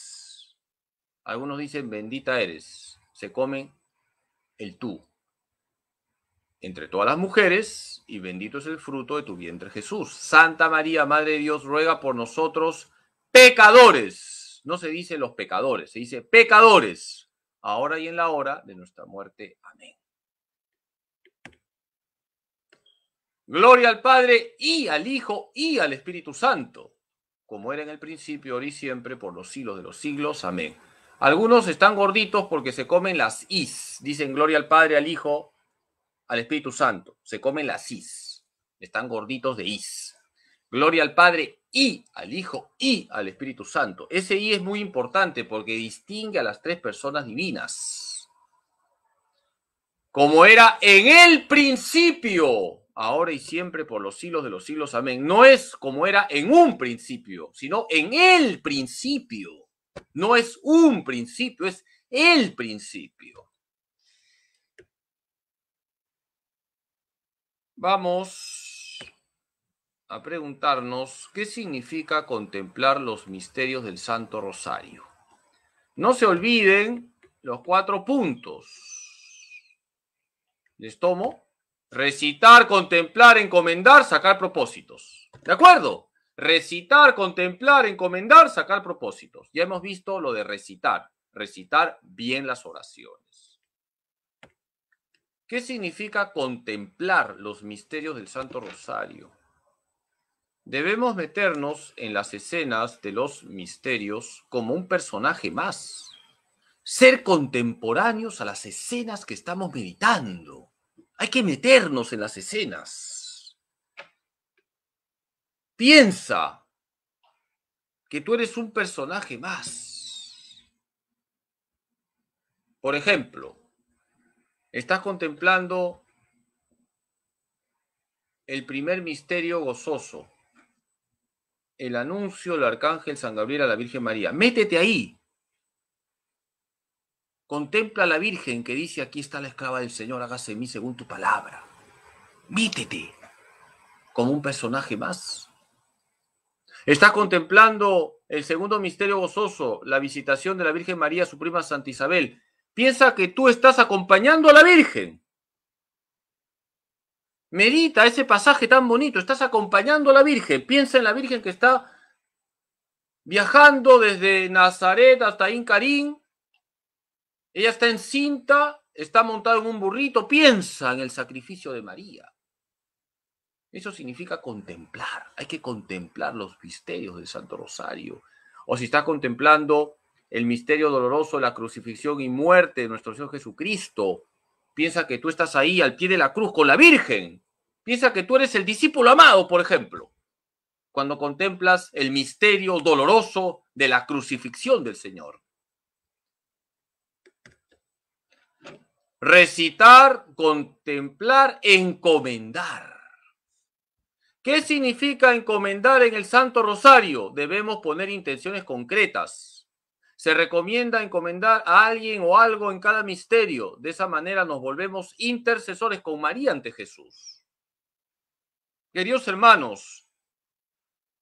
algunos dicen, bendita eres. Se come el tú. Entre todas las mujeres, y bendito es el fruto de tu vientre Jesús. Santa María, Madre de Dios, ruega por nosotros pecadores. No se dice los pecadores, se dice pecadores. Ahora y en la hora de nuestra muerte. Amén. Gloria al Padre y al Hijo y al Espíritu Santo, como era en el principio, ahora y siempre, por los siglos de los siglos. Amén. Algunos están gorditos porque se comen las is. Dicen gloria al Padre, al Hijo, al Espíritu Santo. Se comen las is. Están gorditos de is. Gloria al Padre y al Hijo y al Espíritu Santo. Ese i es muy importante porque distingue a las tres personas divinas. Como era en el principio, ahora y siempre por los siglos de los siglos. Amén. No es como era en un principio, sino en el principio. No es un principio, es el principio. Vamos a preguntarnos qué significa contemplar los misterios del Santo Rosario. No se olviden los cuatro puntos. Les tomo. Recitar, contemplar, encomendar, sacar propósitos. ¿De acuerdo? Recitar, contemplar, encomendar, sacar propósitos. Ya hemos visto lo de recitar, recitar bien las oraciones. ¿Qué significa contemplar los misterios del Santo Rosario? Debemos meternos en las escenas de los misterios como un personaje más, ser contemporáneos a las escenas que estamos meditando. Hay que meternos en las escenas. Piensa que tú eres un personaje más. Por ejemplo, estás contemplando el primer misterio gozoso, el anuncio del arcángel San Gabriel a la Virgen María. Métete ahí. Contempla a la Virgen que dice, aquí está la esclava del Señor, hágase en mí según tu palabra. Métete como un personaje más. Está contemplando el segundo misterio gozoso, la visitación de la Virgen María, su prima Santa Isabel. Piensa que tú estás acompañando a la Virgen. Medita ese pasaje tan bonito, estás acompañando a la Virgen. Piensa en la Virgen que está viajando desde Nazaret hasta Incarín. Ella está encinta, está montada en un burrito. Piensa en el sacrificio de María. Eso significa contemplar. Hay que contemplar los misterios del Santo Rosario. O si estás contemplando el misterio doloroso, la crucifixión y muerte de nuestro Señor Jesucristo, piensa que tú estás ahí al pie de la cruz con la Virgen. Piensa que tú eres el discípulo amado, por ejemplo, cuando contemplas el misterio doloroso de la crucifixión del Señor. Recitar, contemplar, encomendar. ¿Qué significa encomendar en el Santo Rosario? Debemos poner intenciones concretas. Se recomienda encomendar a alguien o algo en cada misterio. De esa manera nos volvemos intercesores con María ante Jesús. Queridos hermanos,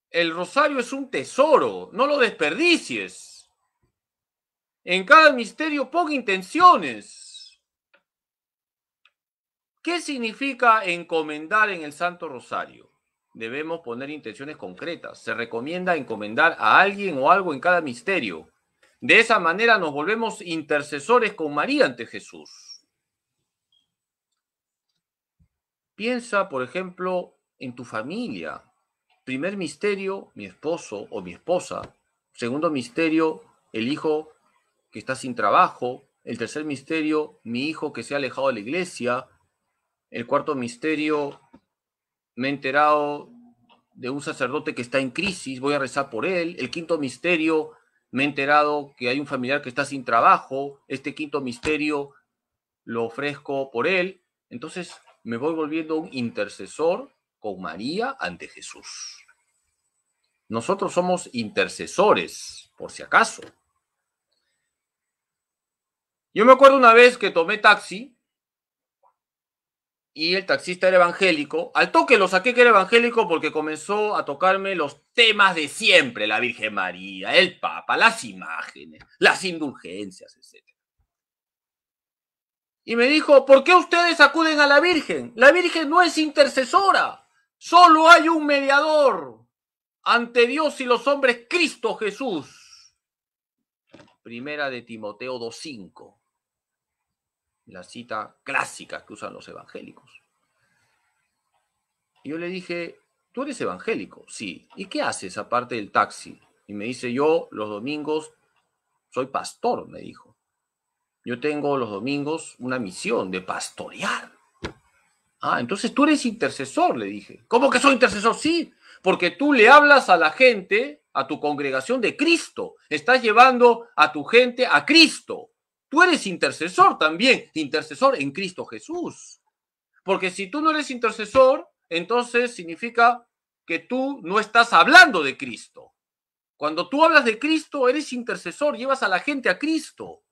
el rosario es un tesoro, no lo desperdicies. En cada misterio ponga intenciones. ¿Qué significa encomendar en el Santo Rosario? debemos poner intenciones concretas. Se recomienda encomendar a alguien o algo en cada misterio. De esa manera nos volvemos intercesores con María ante Jesús. Piensa, por ejemplo, en tu familia. Primer misterio, mi esposo o mi esposa. Segundo misterio, el hijo que está sin trabajo. El tercer misterio, mi hijo que se ha alejado de la iglesia. El cuarto misterio, me he enterado de un sacerdote que está en crisis, voy a rezar por él. El quinto misterio, me he enterado que hay un familiar que está sin trabajo, este quinto misterio lo ofrezco por él. Entonces me voy volviendo un intercesor con María ante Jesús. Nosotros somos intercesores, por si acaso. Yo me acuerdo una vez que tomé taxi y el taxista era evangélico. Al toque lo saqué que era evangélico porque comenzó a tocarme los temas de siempre, la Virgen María, el Papa, las imágenes, las indulgencias, etc. Y me dijo, ¿por qué ustedes acuden a la Virgen? La Virgen no es intercesora, solo hay un mediador ante Dios y los hombres, Cristo Jesús. Primera de Timoteo 2.5 la cita clásica que usan los evangélicos. Y yo le dije, ¿tú eres evangélico? Sí. ¿Y qué haces aparte del taxi? Y me dice, yo los domingos soy pastor, me dijo. Yo tengo los domingos una misión de pastorear. Ah, entonces tú eres intercesor, le dije. ¿Cómo que soy intercesor? Sí, porque tú le hablas a la gente, a tu congregación de Cristo. Estás llevando a tu gente a Cristo. Tú eres intercesor también, intercesor en Cristo Jesús. Porque si tú no eres intercesor, entonces significa que tú no estás hablando de Cristo. Cuando tú hablas de Cristo, eres intercesor, llevas a la gente a Cristo.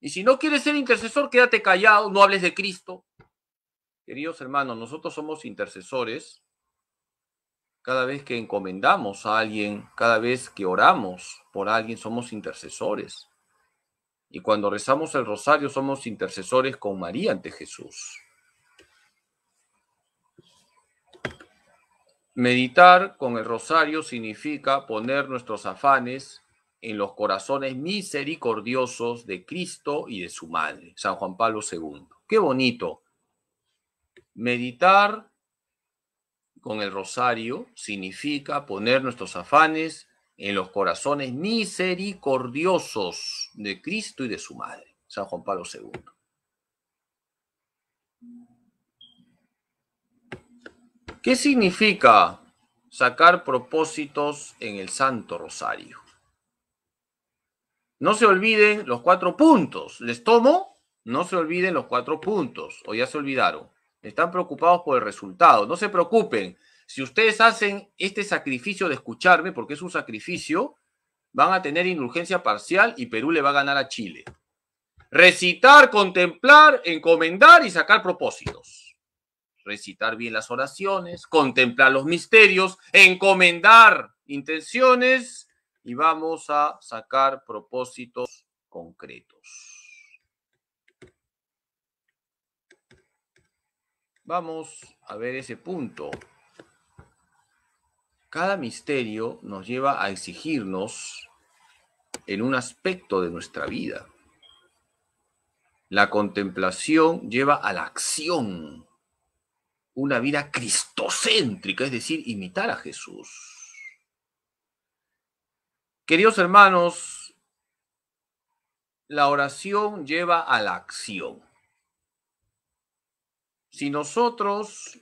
Y si no quieres ser intercesor, quédate callado, no hables de Cristo. Queridos hermanos, nosotros somos intercesores cada vez que encomendamos a alguien, cada vez que oramos por alguien, somos intercesores. Y cuando rezamos el rosario somos intercesores con María ante Jesús. Meditar con el rosario significa poner nuestros afanes en los corazones misericordiosos de Cristo y de su Madre, San Juan Pablo II. Qué bonito. Meditar con el rosario significa poner nuestros afanes en los corazones misericordiosos de Cristo y de su Madre, San Juan Pablo II. ¿Qué significa sacar propósitos en el Santo Rosario? No se olviden los cuatro puntos. ¿Les tomo? No se olviden los cuatro puntos, o ya se olvidaron. Están preocupados por el resultado. No se preocupen. Si ustedes hacen este sacrificio de escucharme, porque es un sacrificio, van a tener indulgencia parcial y Perú le va a ganar a Chile. Recitar, contemplar, encomendar y sacar propósitos. Recitar bien las oraciones, contemplar los misterios, encomendar intenciones y vamos a sacar propósitos concretos. Vamos a ver ese punto. Cada misterio nos lleva a exigirnos en un aspecto de nuestra vida. La contemplación lleva a la acción, una vida cristocéntrica, es decir, imitar a Jesús. Queridos hermanos, la oración lleva a la acción. Si nosotros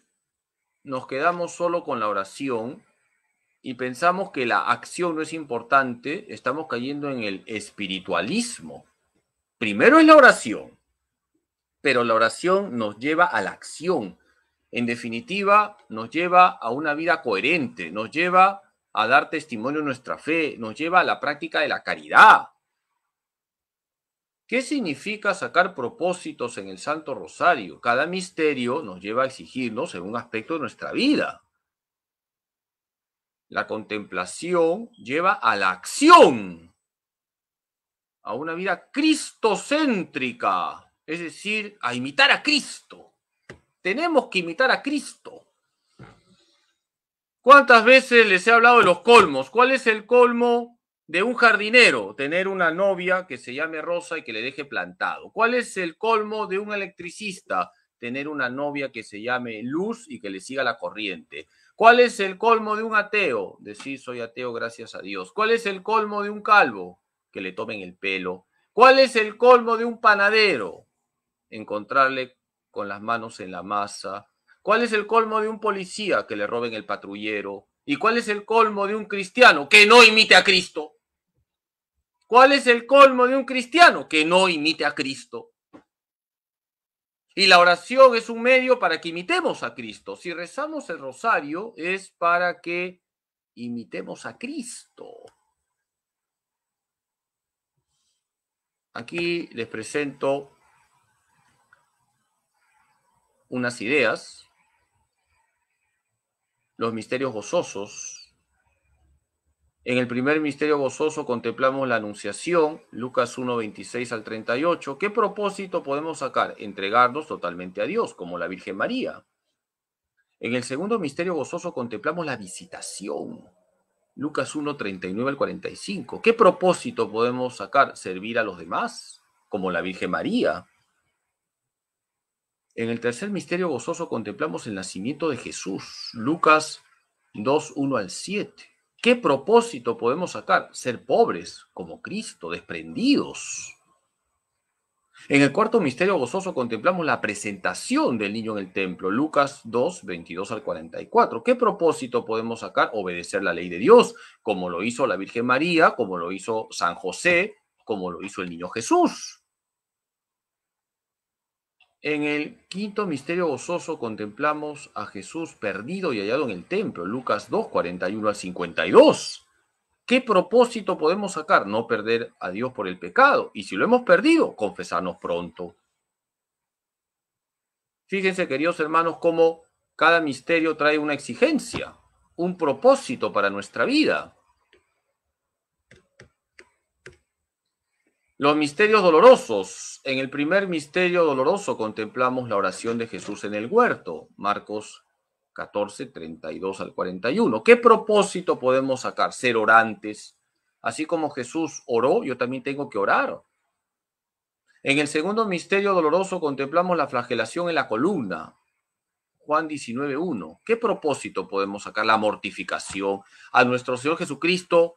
nos quedamos solo con la oración, y pensamos que la acción no es importante, estamos cayendo en el espiritualismo. Primero es la oración, pero la oración nos lleva a la acción. En definitiva, nos lleva a una vida coherente, nos lleva a dar testimonio de nuestra fe, nos lleva a la práctica de la caridad. ¿Qué significa sacar propósitos en el Santo Rosario? Cada misterio nos lleva a exigirnos en un aspecto de nuestra vida. La contemplación lleva a la acción, a una vida cristocéntrica, es decir, a imitar a Cristo. Tenemos que imitar a Cristo. ¿Cuántas veces les he hablado de los colmos? ¿Cuál es el colmo de un jardinero? Tener una novia que se llame Rosa y que le deje plantado. ¿Cuál es el colmo de un electricista? Tener una novia que se llame Luz y que le siga la corriente. ¿Cuál es el colmo de un ateo? Decir soy ateo gracias a Dios. ¿Cuál es el colmo de un calvo? Que le tomen el pelo. ¿Cuál es el colmo de un panadero? Encontrarle con las manos en la masa. ¿Cuál es el colmo de un policía? Que le roben el patrullero. ¿Y cuál es el colmo de un cristiano? Que no imite a Cristo. ¿Cuál es el colmo de un cristiano? Que no imite a Cristo. Y la oración es un medio para que imitemos a Cristo. Si rezamos el rosario es para que imitemos a Cristo. Aquí les presento unas ideas, los misterios gozosos en el primer misterio gozoso contemplamos la anunciación, Lucas 1, 26 al 38. ¿Qué propósito podemos sacar? Entregarnos totalmente a Dios, como la Virgen María. En el segundo misterio gozoso contemplamos la visitación, Lucas 1, 39 al 45. ¿Qué propósito podemos sacar? Servir a los demás, como la Virgen María. En el tercer misterio gozoso contemplamos el nacimiento de Jesús, Lucas 2, 1 al 7. ¿Qué propósito podemos sacar? Ser pobres como Cristo, desprendidos. En el cuarto misterio gozoso contemplamos la presentación del niño en el templo, Lucas 2, 22 al 44. ¿Qué propósito podemos sacar? Obedecer la ley de Dios, como lo hizo la Virgen María, como lo hizo San José, como lo hizo el niño Jesús. En el quinto misterio gozoso contemplamos a Jesús perdido y hallado en el templo, Lucas 2, 41 al 52. ¿Qué propósito podemos sacar? No perder a Dios por el pecado. Y si lo hemos perdido, confesarnos pronto. Fíjense, queridos hermanos, cómo cada misterio trae una exigencia, un propósito para nuestra vida. Los misterios dolorosos. En el primer misterio doloroso contemplamos la oración de Jesús en el huerto, Marcos 14, 32 al 41. ¿Qué propósito podemos sacar? Ser orantes. Así como Jesús oró, yo también tengo que orar. En el segundo misterio doloroso contemplamos la flagelación en la columna, Juan 19, 1. ¿Qué propósito podemos sacar? La mortificación. A nuestro Señor Jesucristo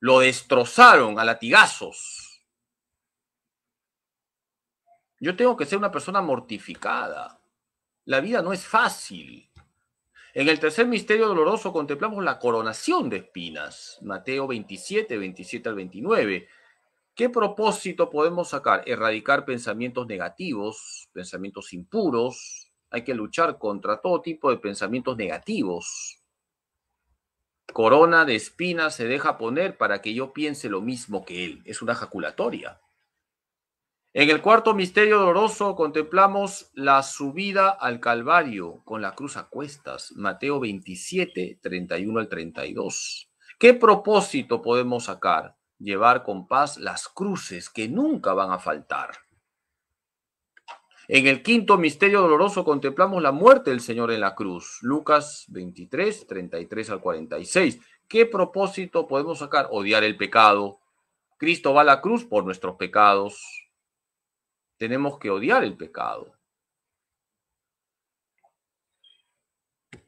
lo destrozaron a latigazos yo tengo que ser una persona mortificada. La vida no es fácil. En el tercer misterio doloroso contemplamos la coronación de espinas, Mateo 27, 27 al 29. ¿Qué propósito podemos sacar? Erradicar pensamientos negativos, pensamientos impuros. Hay que luchar contra todo tipo de pensamientos negativos. Corona de espinas se deja poner para que yo piense lo mismo que él. Es una jaculatoria. En el cuarto misterio doloroso contemplamos la subida al Calvario con la cruz a cuestas, Mateo 27, 31 al 32. ¿Qué propósito podemos sacar? Llevar con paz las cruces que nunca van a faltar. En el quinto misterio doloroso contemplamos la muerte del Señor en la cruz, Lucas 23, 33 al 46. ¿Qué propósito podemos sacar? Odiar el pecado. Cristo va a la cruz por nuestros pecados tenemos que odiar el pecado.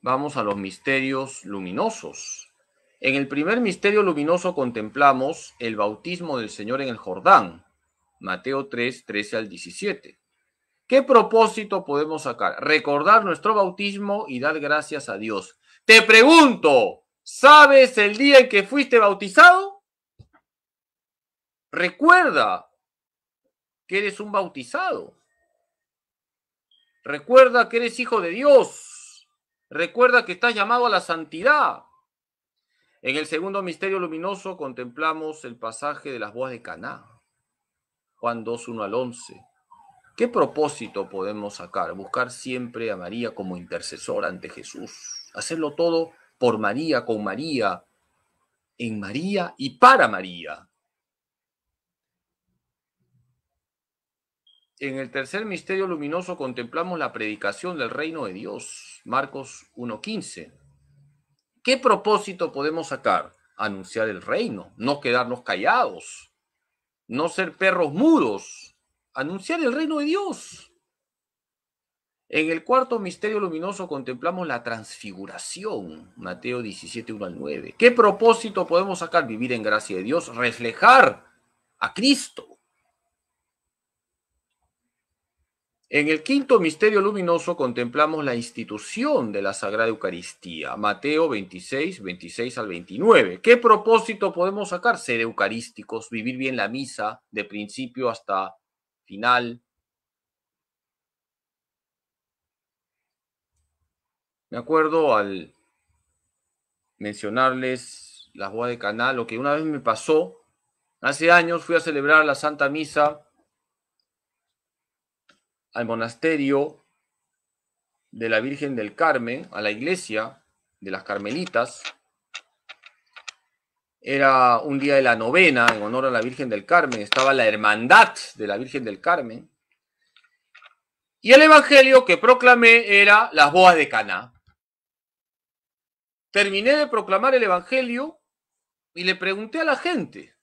Vamos a los misterios luminosos. En el primer misterio luminoso contemplamos el bautismo del Señor en el Jordán, Mateo 3, 13 al 17. ¿Qué propósito podemos sacar? Recordar nuestro bautismo y dar gracias a Dios. Te pregunto, ¿sabes el día en que fuiste bautizado? Recuerda que eres un bautizado. Recuerda que eres hijo de Dios. Recuerda que estás llamado a la santidad. En el segundo misterio luminoso contemplamos el pasaje de las bodas de Caná. Juan 2, 1 al 11. ¿Qué propósito podemos sacar? Buscar siempre a María como intercesora ante Jesús. Hacerlo todo por María, con María, en María y para María. En el tercer misterio luminoso contemplamos la predicación del reino de Dios, Marcos 1.15. ¿Qué propósito podemos sacar? Anunciar el reino, no quedarnos callados, no ser perros mudos, anunciar el reino de Dios. En el cuarto misterio luminoso contemplamos la transfiguración, Mateo 17, 1 al 9. ¿Qué propósito podemos sacar? Vivir en gracia de Dios, reflejar a Cristo. En el quinto misterio luminoso contemplamos la institución de la Sagrada Eucaristía, Mateo 26, 26 al 29. ¿Qué propósito podemos sacar? Ser eucarísticos, vivir bien la misa de principio hasta final. Me acuerdo al mencionarles las bodas de canal, lo que una vez me pasó, hace años fui a celebrar la Santa Misa al monasterio de la Virgen del Carmen, a la iglesia de las Carmelitas. Era un día de la novena en honor a la Virgen del Carmen, estaba la hermandad de la Virgen del Carmen. Y el evangelio que proclamé era las boas de Caná. Terminé de proclamar el evangelio y le pregunté a la gente,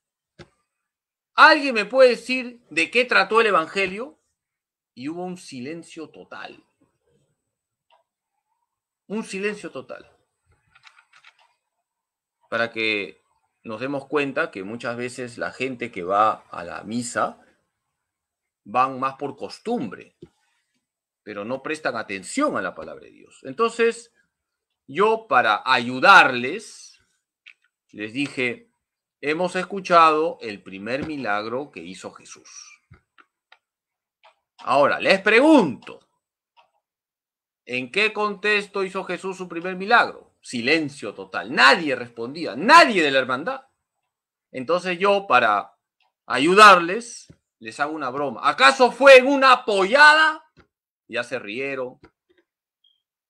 ¿alguien me puede decir de qué trató el evangelio? y hubo un silencio total. Un silencio total. Para que nos demos cuenta que muchas veces la gente que va a la misa van más por costumbre, pero no prestan atención a la palabra de Dios. Entonces, yo para ayudarles, les dije, hemos escuchado el primer milagro que hizo Jesús. Ahora, les pregunto, ¿en qué contexto hizo Jesús su primer milagro? Silencio total. Nadie respondía, nadie de la hermandad. Entonces yo, para ayudarles, les hago una broma. ¿Acaso fue en una apoyada? Ya se rieron.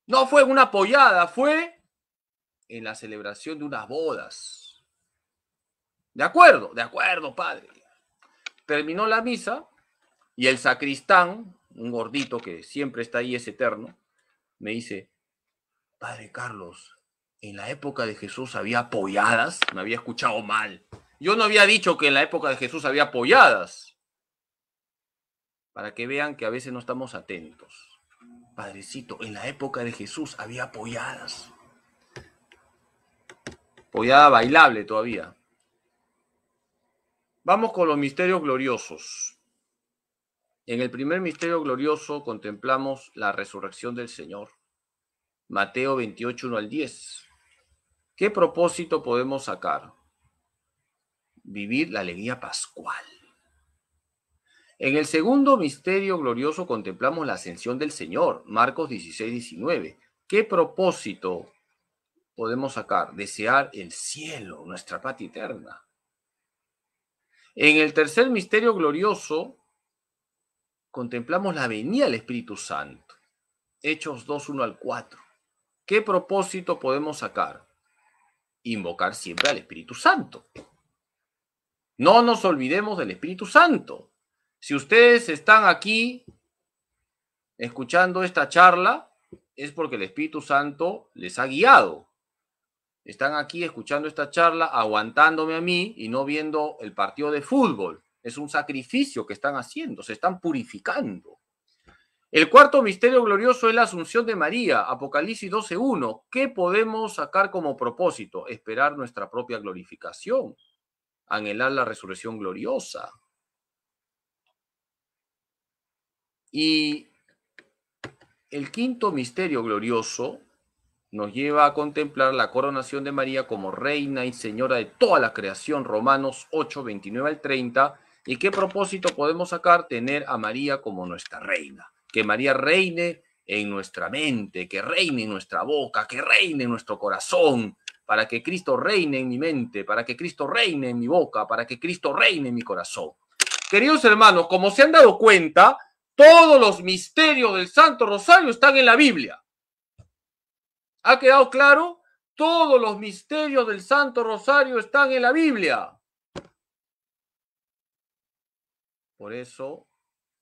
No fue en una apoyada, fue en la celebración de unas bodas. De acuerdo, de acuerdo, padre. Terminó la misa, y el sacristán, un gordito que siempre está ahí, es eterno, me dice, Padre Carlos, en la época de Jesús había apoyadas, me había escuchado mal. Yo no había dicho que en la época de Jesús había apoyadas. Para que vean que a veces no estamos atentos. Padrecito, en la época de Jesús había apoyadas. Apoyada bailable todavía. Vamos con los misterios gloriosos. En el primer misterio glorioso contemplamos la resurrección del Señor. Mateo 28, 1 al 10. ¿Qué propósito podemos sacar? Vivir la alegría pascual. En el segundo misterio glorioso contemplamos la ascensión del Señor, Marcos 16, 19. ¿Qué propósito podemos sacar? Desear el cielo, nuestra patria eterna. En el tercer misterio glorioso contemplamos la venida del Espíritu Santo. Hechos 2, 1 al 4. ¿Qué propósito podemos sacar? Invocar siempre al Espíritu Santo. No nos olvidemos del Espíritu Santo. Si ustedes están aquí escuchando esta charla, es porque el Espíritu Santo les ha guiado. Están aquí escuchando esta charla, aguantándome a mí y no viendo el partido de fútbol. Es un sacrificio que están haciendo, se están purificando. El cuarto misterio glorioso es la asunción de María, Apocalipsis 12.1. ¿Qué podemos sacar como propósito? Esperar nuestra propia glorificación, anhelar la resurrección gloriosa. Y el quinto misterio glorioso nos lleva a contemplar la coronación de María como reina y señora de toda la creación, Romanos 8, 29 al 30, ¿Y qué propósito podemos sacar? Tener a María como nuestra reina. Que María reine en nuestra mente, que reine en nuestra boca, que reine en nuestro corazón, para que Cristo reine en mi mente, para que Cristo reine en mi boca, para que Cristo reine en mi corazón. Queridos hermanos, como se han dado cuenta, todos los misterios del Santo Rosario están en la Biblia. ¿Ha quedado claro? Todos los misterios del Santo Rosario están en la Biblia. Por eso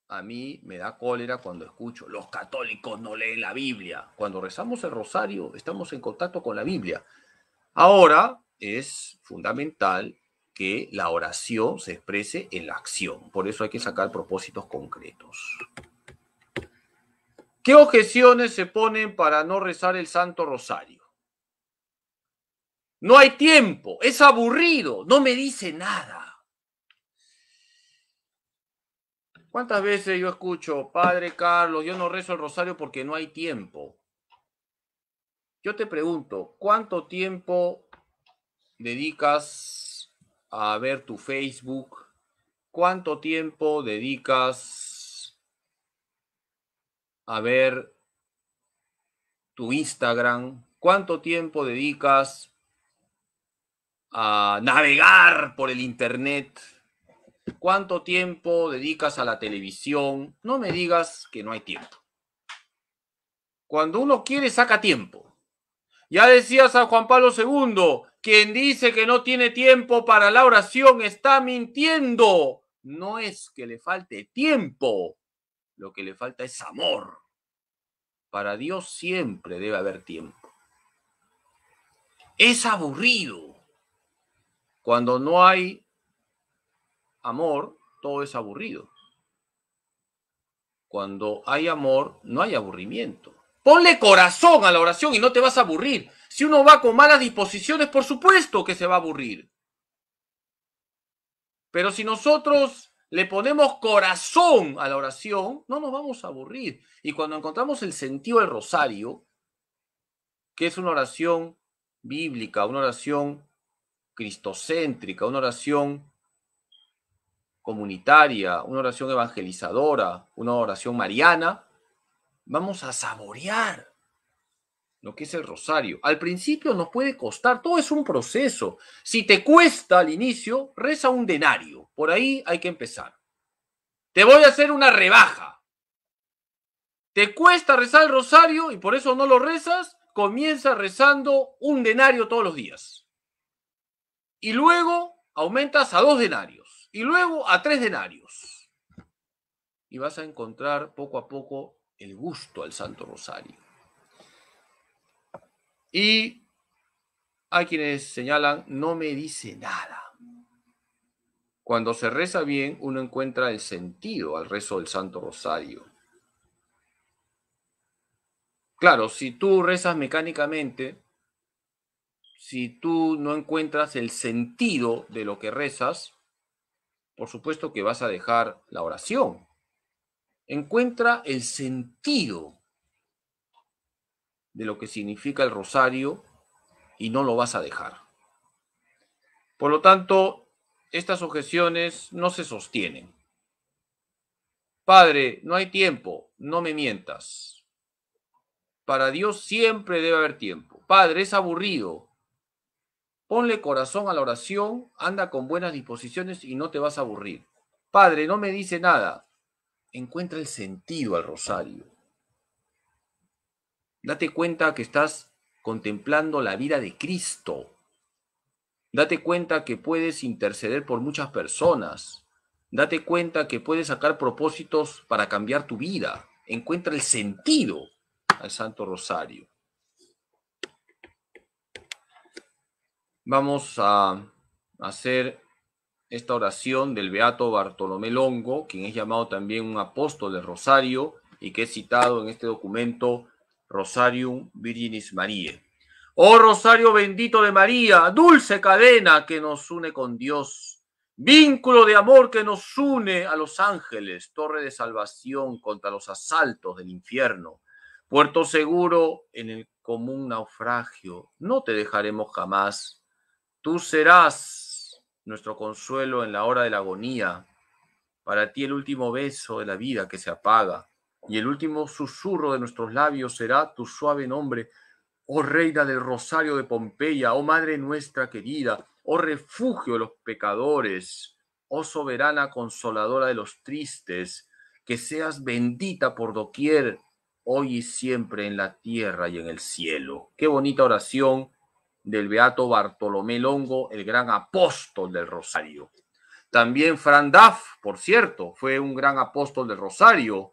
a mí me da cólera cuando escucho, los católicos no leen la Biblia. Cuando rezamos el rosario, estamos en contacto con la Biblia. Ahora es fundamental que la oración se exprese en la acción. Por eso hay que sacar propósitos concretos. ¿Qué objeciones se ponen para no rezar el Santo Rosario? No hay tiempo, es aburrido, no me dice nada. ¿Cuántas veces yo escucho, Padre Carlos, yo no rezo el rosario porque no hay tiempo? Yo te pregunto, ¿cuánto tiempo dedicas a ver tu Facebook? ¿Cuánto tiempo dedicas a ver tu Instagram? ¿Cuánto tiempo dedicas a navegar por el Internet? ¿Cuánto tiempo dedicas a la televisión? No me digas que no hay tiempo. Cuando uno quiere, saca tiempo. Ya decía San Juan Pablo II, quien dice que no tiene tiempo para la oración está mintiendo. No es que le falte tiempo, lo que le falta es amor. Para Dios siempre debe haber tiempo. Es aburrido cuando no hay amor, todo es aburrido. Cuando hay amor, no hay aburrimiento. Ponle corazón a la oración y no te vas a aburrir. Si uno va con malas disposiciones, por supuesto que se va a aburrir. Pero si nosotros le ponemos corazón a la oración, no nos vamos a aburrir. Y cuando encontramos el sentido del rosario, que es una oración bíblica, una oración cristocéntrica, una oración comunitaria, una oración evangelizadora, una oración mariana, vamos a saborear lo que es el rosario. Al principio nos puede costar, todo es un proceso. Si te cuesta al inicio, reza un denario. Por ahí hay que empezar. Te voy a hacer una rebaja. Te cuesta rezar el rosario y por eso no lo rezas, comienza rezando un denario todos los días. Y luego aumentas a dos denarios y luego a tres denarios. Y vas a encontrar poco a poco el gusto al Santo Rosario. Y hay quienes señalan, no me dice nada. Cuando se reza bien, uno encuentra el sentido al rezo del Santo Rosario. Claro, si tú rezas mecánicamente, si tú no encuentras el sentido de lo que rezas, por supuesto que vas a dejar la oración. Encuentra el sentido de lo que significa el rosario y no lo vas a dejar. Por lo tanto, estas objeciones no se sostienen. Padre, no hay tiempo, no me mientas. Para Dios siempre debe haber tiempo. Padre, es aburrido, Ponle corazón a la oración, anda con buenas disposiciones y no te vas a aburrir. Padre, no me dice nada. Encuentra el sentido al rosario. Date cuenta que estás contemplando la vida de Cristo. Date cuenta que puedes interceder por muchas personas. Date cuenta que puedes sacar propósitos para cambiar tu vida. Encuentra el sentido al Santo Rosario. Vamos a hacer esta oración del Beato Bartolomé Longo, quien es llamado también un apóstol de Rosario y que es citado en este documento Rosarium Virginis Mariae. Oh Rosario bendito de María, dulce cadena que nos une con Dios, vínculo de amor que nos une a los ángeles, torre de salvación contra los asaltos del infierno, puerto seguro en el común naufragio, no te dejaremos jamás Tú serás nuestro consuelo en la hora de la agonía, para ti el último beso de la vida que se apaga, y el último susurro de nuestros labios será tu suave nombre, oh reina del rosario de Pompeya, oh madre nuestra querida, oh refugio de los pecadores, oh soberana consoladora de los tristes, que seas bendita por doquier, hoy y siempre en la tierra y en el cielo. Qué bonita oración del beato Bartolomé Longo, el gran apóstol del Rosario. También Fran Duff, por cierto, fue un gran apóstol del Rosario.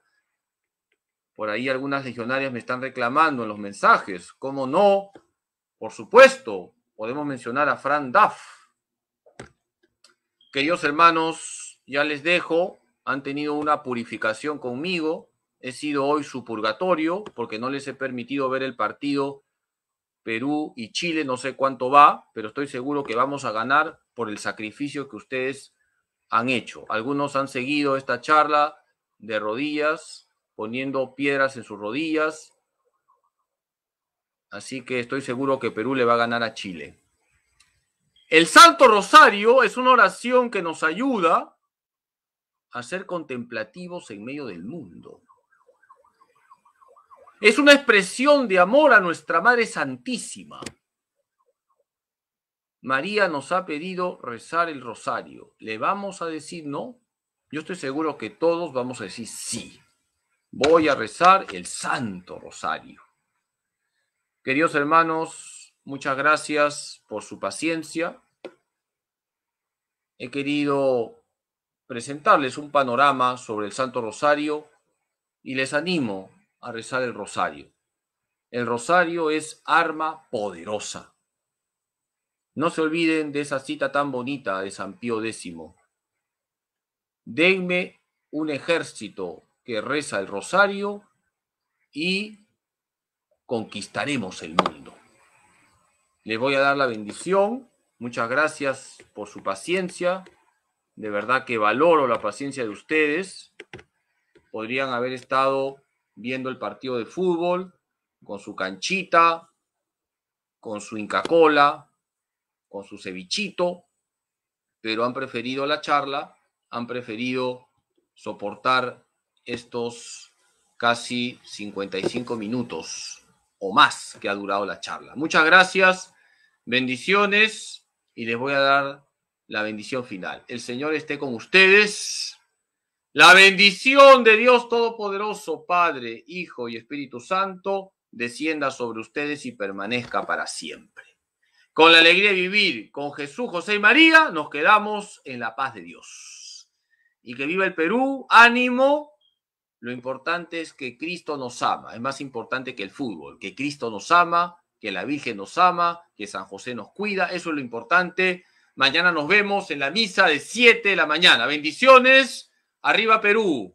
Por ahí algunas legionarias me están reclamando en los mensajes. ¿Cómo no? Por supuesto, podemos mencionar a Fran Duff. Queridos hermanos, ya les dejo. Han tenido una purificación conmigo. He sido hoy su purgatorio porque no les he permitido ver el partido Perú y Chile, no sé cuánto va, pero estoy seguro que vamos a ganar por el sacrificio que ustedes han hecho. Algunos han seguido esta charla de rodillas, poniendo piedras en sus rodillas. Así que estoy seguro que Perú le va a ganar a Chile. El Santo Rosario es una oración que nos ayuda a ser contemplativos en medio del mundo. Es una expresión de amor a nuestra Madre Santísima. María nos ha pedido rezar el rosario. ¿Le vamos a decir no? Yo estoy seguro que todos vamos a decir sí. Voy a rezar el Santo Rosario. Queridos hermanos, muchas gracias por su paciencia. He querido presentarles un panorama sobre el Santo Rosario y les animo a rezar el rosario. El rosario es arma poderosa. No se olviden de esa cita tan bonita de San Pío X. Denme un ejército que reza el rosario y conquistaremos el mundo. Les voy a dar la bendición. Muchas gracias por su paciencia. De verdad que valoro la paciencia de ustedes. Podrían haber estado viendo el partido de fútbol, con su canchita, con su Inca con su cevichito, pero han preferido la charla, han preferido soportar estos casi 55 minutos o más que ha durado la charla. Muchas gracias, bendiciones y les voy a dar la bendición final. El Señor esté con ustedes. La bendición de Dios Todopoderoso, Padre, Hijo y Espíritu Santo, descienda sobre ustedes y permanezca para siempre. Con la alegría de vivir con Jesús, José y María, nos quedamos en la paz de Dios. Y que viva el Perú, ánimo. Lo importante es que Cristo nos ama, es más importante que el fútbol, que Cristo nos ama, que la Virgen nos ama, que San José nos cuida, eso es lo importante. Mañana nos vemos en la misa de 7 de la mañana. Bendiciones. arriva Perù